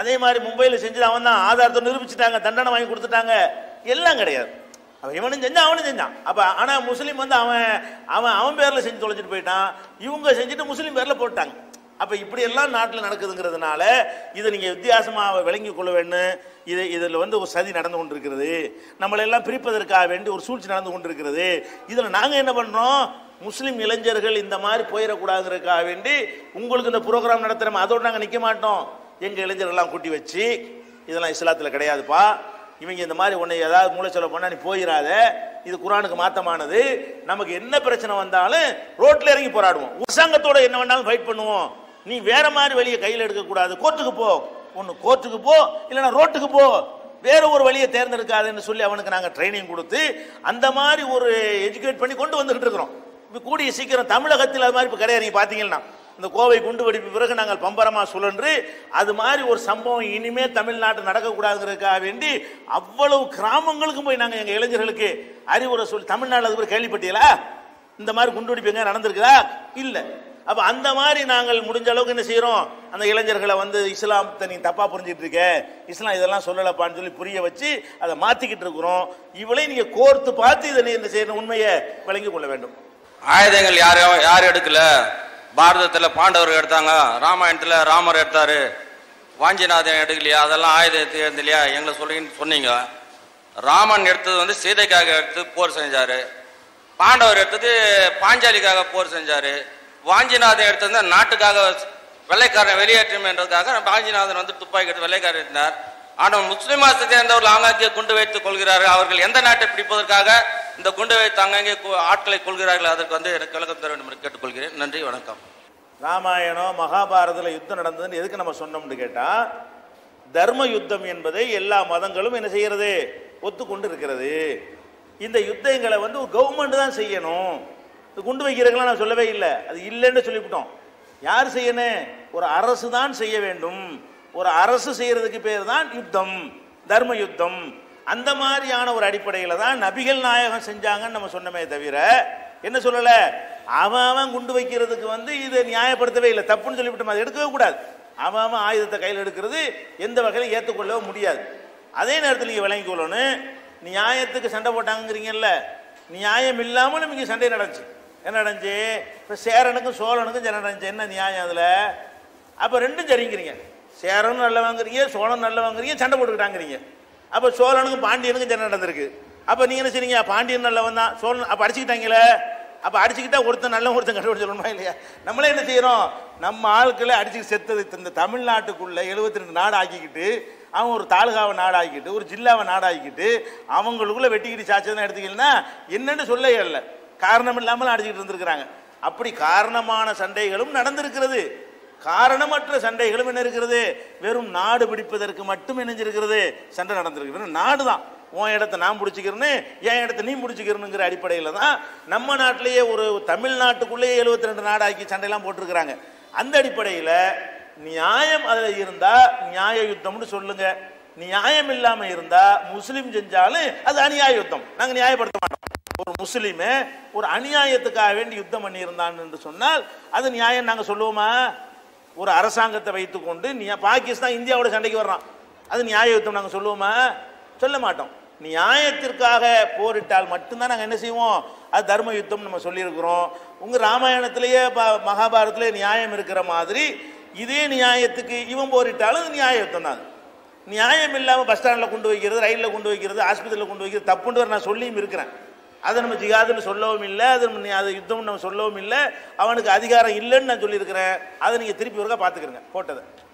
அதே மாதிரி மும்பையில் செஞ்சது அவன் தான் ஆதாரத்தை நிரூபிச்சுட்டாங்க தண்டனை வாங்கி கொடுத்துட்டாங்க எல்லாம் கிடையாது அவன் இவனும் செஞ்சான் அவனும் செஞ்சான் அப்போ ஆனால் முஸ்லீம் வந்து அவன் அவன் அவன் பேரில் செஞ்சு தொலைச்சிட்டு போயிட்டான் இவங்க செஞ்சுட்டு முஸ்லீம் பேரில் போட்டாங்க அப்போ இப்படியெல்லாம் நாட்டில் நடக்குதுங்கிறதுனால இதை நீங்கள் வித்தியாசமாக விளங்கி கொள்ள வேண்டும் இது இதில் வந்து ஒரு சதி நடந்து கொண்டிருக்கிறது நம்மளெல்லாம் பிரிப்பதற்காக வேண்டி ஒரு சூழ்ச்சி நடந்து கொண்டிருக்கிறது இதில் நாங்கள் என்ன பண்ணுறோம் முஸ்லீம் இளைஞர்கள் இந்த மாதிரி போயிடக்கூடாதுங்கிறதுக்காக வேண்டி உங்களுக்கு இந்த ப்ரோக்ராம் நடத்துகிறோம் அதோடு நாங்கள் நிற்க மாட்டோம் எங்கள் இளைஞர்கள்லாம் கூட்டி வச்சு இதெல்லாம் இஸ்லாத்தில் கிடையாதுப்பா இவங்க இந்த மாதிரி உன்னை ஏதாவது மூளை சொல்ல போனால் நீ போயிடாத இது குரானுக்கு மாத்தமானது நமக்கு என்ன பிரச்சனை வந்தாலும் ரோட்டில் இறங்கி போராடுவோம் உற்சாங்கத்தோடு என்ன வேணாலும் ஃபைட் பண்ணுவோம் நீ வேற மாதிரி வழியை கையில் எடுக்கக்கூடாது கோர்ட்டுக்கு போ ஒன்று கோர்ட்டுக்கு போ இல்லைன்னா ரோட்டுக்கு போ வேற ஒரு வழியை தேர்ந்தெடுக்காதுன்னு சொல்லி அவனுக்கு நாங்கள் ட்ரைனிங் கொடுத்து அந்த மாதிரி ஒரு எஜுகேட் பண்ணி கொண்டு வந்துகிட்டு இருக்கிறோம் இப்போ கூடிய சீக்கிரம் தமிழகத்தில் அது மாதிரி இப்போ கிடையாது நீங்கள் பார்த்தீங்கன்னா இந்த கோவை குண்டு வெடிப்பு பிறகு நாங்கள் பம்பரமாக சுழன்று அது மாதிரி ஒரு சம்பவம் இனிமே தமிழ்நாட்டு நடக்கக்கூடாதுங்கிறதுக்காக வேண்டி அவ்வளவு கிராமங்களுக்கும் போய் நாங்கள் எங்கள் இளைஞர்களுக்கு அறிவுரை சொல்லி தமிழ்நாடு அது கேள்விப்பட்டீங்களா இந்த மாதிரி குண்டு வெடிப்பு எங்கே நடந்திருக்குதா இல்லை அப்போ அந்த மாதிரி நாங்கள் முடிஞ்ச அளவுக்கு என்ன செய்கிறோம் அந்த இளைஞர்களை வந்து இஸ்லாமத்தை நீ தப்பாக புரிஞ்சிட்டு இருக்க இஸ்லாம் இதெல்லாம் சொல்லலப்பான்னு சொல்லி புரிய வச்சு அதை மாற்றிக்கிட்டு இருக்கிறோம் இவளையும் நீங்கள் கோர்த்து பார்த்து இதை நீ என்ன செய்யணும் உண்மையை விளங்கி கொள்ள வேண்டும் ஆயுதங்கள் யாரோ யாரும் எடுக்கல பாரதத்தில் பாண்டவர் எடுத்தாங்க ராமாயணத்தில் ராமர் எடுத்தாரு வாஞ்சிநாதன் எடுக்கலையா அதெல்லாம் ஆயுதத்தை எடுந்தலையா எங்களை சொல்றீங்கன்னு சொன்னீங்க ராமன் எடுத்தது வந்து சீதைக்காக எடுத்து போர் செஞ்சார் பாண்டவர் எடுத்தது பாஞ்சாலிக்காக போர் செஞ்சார் வாஞ்சிநாதன் எடுத்திருந்தா நாட்டுக்காக வெள்ளைக்காரன் வெளியேற்றணுன்றதுக்காக வாஞ்சிநாதன் வந்து துப்பாக்கி எடுத்து வெள்ளைக்காரன் இருந்தார் ஆனால் முஸ்லிம் சேர்ந்தவர்கள் ஆங்காங்கே குண்டு வைத்து கொள்கிறார்கள் அவர்கள் எந்த நாட்டை பிடிப்பதற்காக இந்த குண்டு வைத்து அங்கங்கே ஆட்களை கொள்கிறார்கள் அதற்கு வந்து எனக்கு விளக்கம் தர வேண்டும் என்று கேட்டுக்கொள்கிறேன் நன்றி வணக்கம் ராமாயணம் மகாபாரதத்தில் யுத்தம் நடந்ததுன்னு எதுக்கு நம்ம சொன்னோம்னு கேட்டால் தர்ம யுத்தம் என்பதை எல்லா மதங்களும் என்ன செய்கிறது ஒத்துக்கொண்டு இருக்கிறது இந்த யுத்தங்களை வந்து கவர்மெண்ட் தான் செய்யணும் இந்த குண்டு வைக்கிறவங்களாம் நான் சொல்லவே இல்லை அது இல்லைன்னு சொல்லிவிட்டோம் யார் செய்யணும் ஒரு அரசு தான் செய்ய வேண்டும் ஒரு அரசு செய்கிறதுக்கு பேர் தான் யுத்தம் தர்ம யுத்தம் அந்த மாதிரியான ஒரு அடிப்படையில் தான் நபிகள் நாயகம் செஞ்சாங்கன்னு நம்ம சொன்னமே தவிர என்ன சொல்லலை அவன் அவன் குண்டு வைக்கிறதுக்கு வந்து இது நியாயப்படுத்தவே இல்லை தப்புன்னு சொல்லிவிட்டோம் அதை எடுக்கவே கூடாது அவன் அவன் ஆயுதத்தை கையில் எடுக்கிறது எந்த வகையில் ஏற்றுக்கொள்ளவும் முடியாது அதே நேரத்தில் நீங்கள் விளங்கி கொள்ளணும் நியாயத்துக்கு சண்டை போட்டாங்கிறீங்கல்ல நியாயம் இல்லாமலும் இங்கே சண்டை நடந்துச்சு என்ன நடந்துச்சு இப்போ சேரனுக்கும் சோழனுக்கும் ஜன நடந்துச்சு என்ன நியாயம் அதில் அப்போ ரெண்டும் சரிங்கிறீங்க சேரனும் நல்ல வாங்குறீங்க சோழனும் நல்ல வாங்குறீங்க சண்டை போட்டுக்கிட்டாங்கிறீங்க அப்போ சோழனுக்கும் பாண்டியனுக்கும் ஜன நடந்திருக்கு அப்போ நீங்கள் என்ன செய்றீங்க பாண்டியன் நல்லவன் தான் சோழன் அப்போ அடிச்சுக்கிட்டாங்களே அப்போ அடிச்சுக்கிட்டா ஒருத்தன் நல்ல ஒருத்தன் கண்டுபிடிச்சிடணுமா இல்லையா நம்மளே என்ன செய்கிறோம் நம்ம ஆட்களை அடிச்சு செத்தது இந்த தமிழ்நாட்டுக்குள்ளே எழுபத்தி ரெண்டு நாடு ஆக்கிக்கிட்டு அவன் ஒரு தாலுகாவை நாடாக்கிட்டு ஒரு ஜில்லாவை நாடாக்கிட்டு அவங்களுக்குள்ளே வெட்டிக்கிட்டு சாச்சதான் எடுத்துக்கலன்னா என்னென்னு சொல்ல இல்லை காரணம் இல்லாமல் அடிச்சுக்கிட்டு இருந்திருக்கிறாங்க அப்படி காரணமான சண்டைகளும் நடந்திருக்கிறது காரணமற்ற சண்டைகளும் என்ன இருக்கிறது வெறும் நாடு பிடிப்பதற்கு மட்டும் இணைஞ்சிருக்கிறது சண்டை நடந்திருக்கிறது நாடு தான் உன் இடத்த நான் பிடிச்சிக்கிறேன்னு என் இடத்த நீ பிடிச்சிக்கிறனுங்கிற அடிப்படையில் தான் நம்ம நாட்டிலேயே ஒரு தமிழ்நாட்டுக்குள்ளேயே எழுபத்தி ரெண்டு நாடாக்கி சண்டையெல்லாம் போட்டிருக்கிறாங்க அந்த அடிப்படையில் நியாயம் அதில் இருந்தால் நியாய யுத்தம்னு சொல்லுங்க நியாயம் இல்லாமல் இருந்தால் முஸ்லீம் செஞ்சாலும் அது அநியாய யுத்தம் நாங்கள் நியாயப்படுத்த மாட்டோம் ஒரு முஸ்லீமு ஒரு அநியாயத்துக்காக வேண்டி யுத்தம் பண்ணியிருந்தான் என்று சொன்னால் அது நியாயம் நாங்கள் சொல்லுவோமா ஒரு அரசாங்கத்தை வைத்துக்கொண்டு நீ பாகிஸ்தான் இந்தியாவோட சண்டைக்கு வர்றான் அது நியாய யுத்தம் நாங்கள் சொல்லுவோமா சொல்ல மாட்டோம் நியாயத்திற்காக போரிட்டால் மட்டும்தான் நாங்கள் என்ன செய்வோம் அது தர்ம யுத்தம் நம்ம சொல்லியிருக்கிறோம் உங்கள் ராமாயணத்திலேயே மகாபாரத்திலே நியாயம் இருக்கிற மாதிரி இதே நியாயத்துக்கு இவன் போரிட்டாலும் அது நியாய யுத்தம் தான் நியாயம் இல்லாமல் பஸ் ஸ்டாண்டில் கொண்டு வைக்கிறது ரயிலில் கொண்டு வைக்கிறது ஆஸ்பத்திரியில் கொண்டு வைக்கிறது தப்புன்னு நான் சொல்லியும் இருக்கிறேன் அதை நம்ம ஜிகாதுன்னு சொல்லவும் இல்லை அது அது யுத்தம்னு நம்ம சொல்லவும் இல்லை அவனுக்கு அதிகாரம் இல்லைன்னு நான் சொல்லியிருக்கிறேன் அதை நீங்கள் திருப்பி ஒருக்கா பார்த்துக்கிறேங்க போட்டதை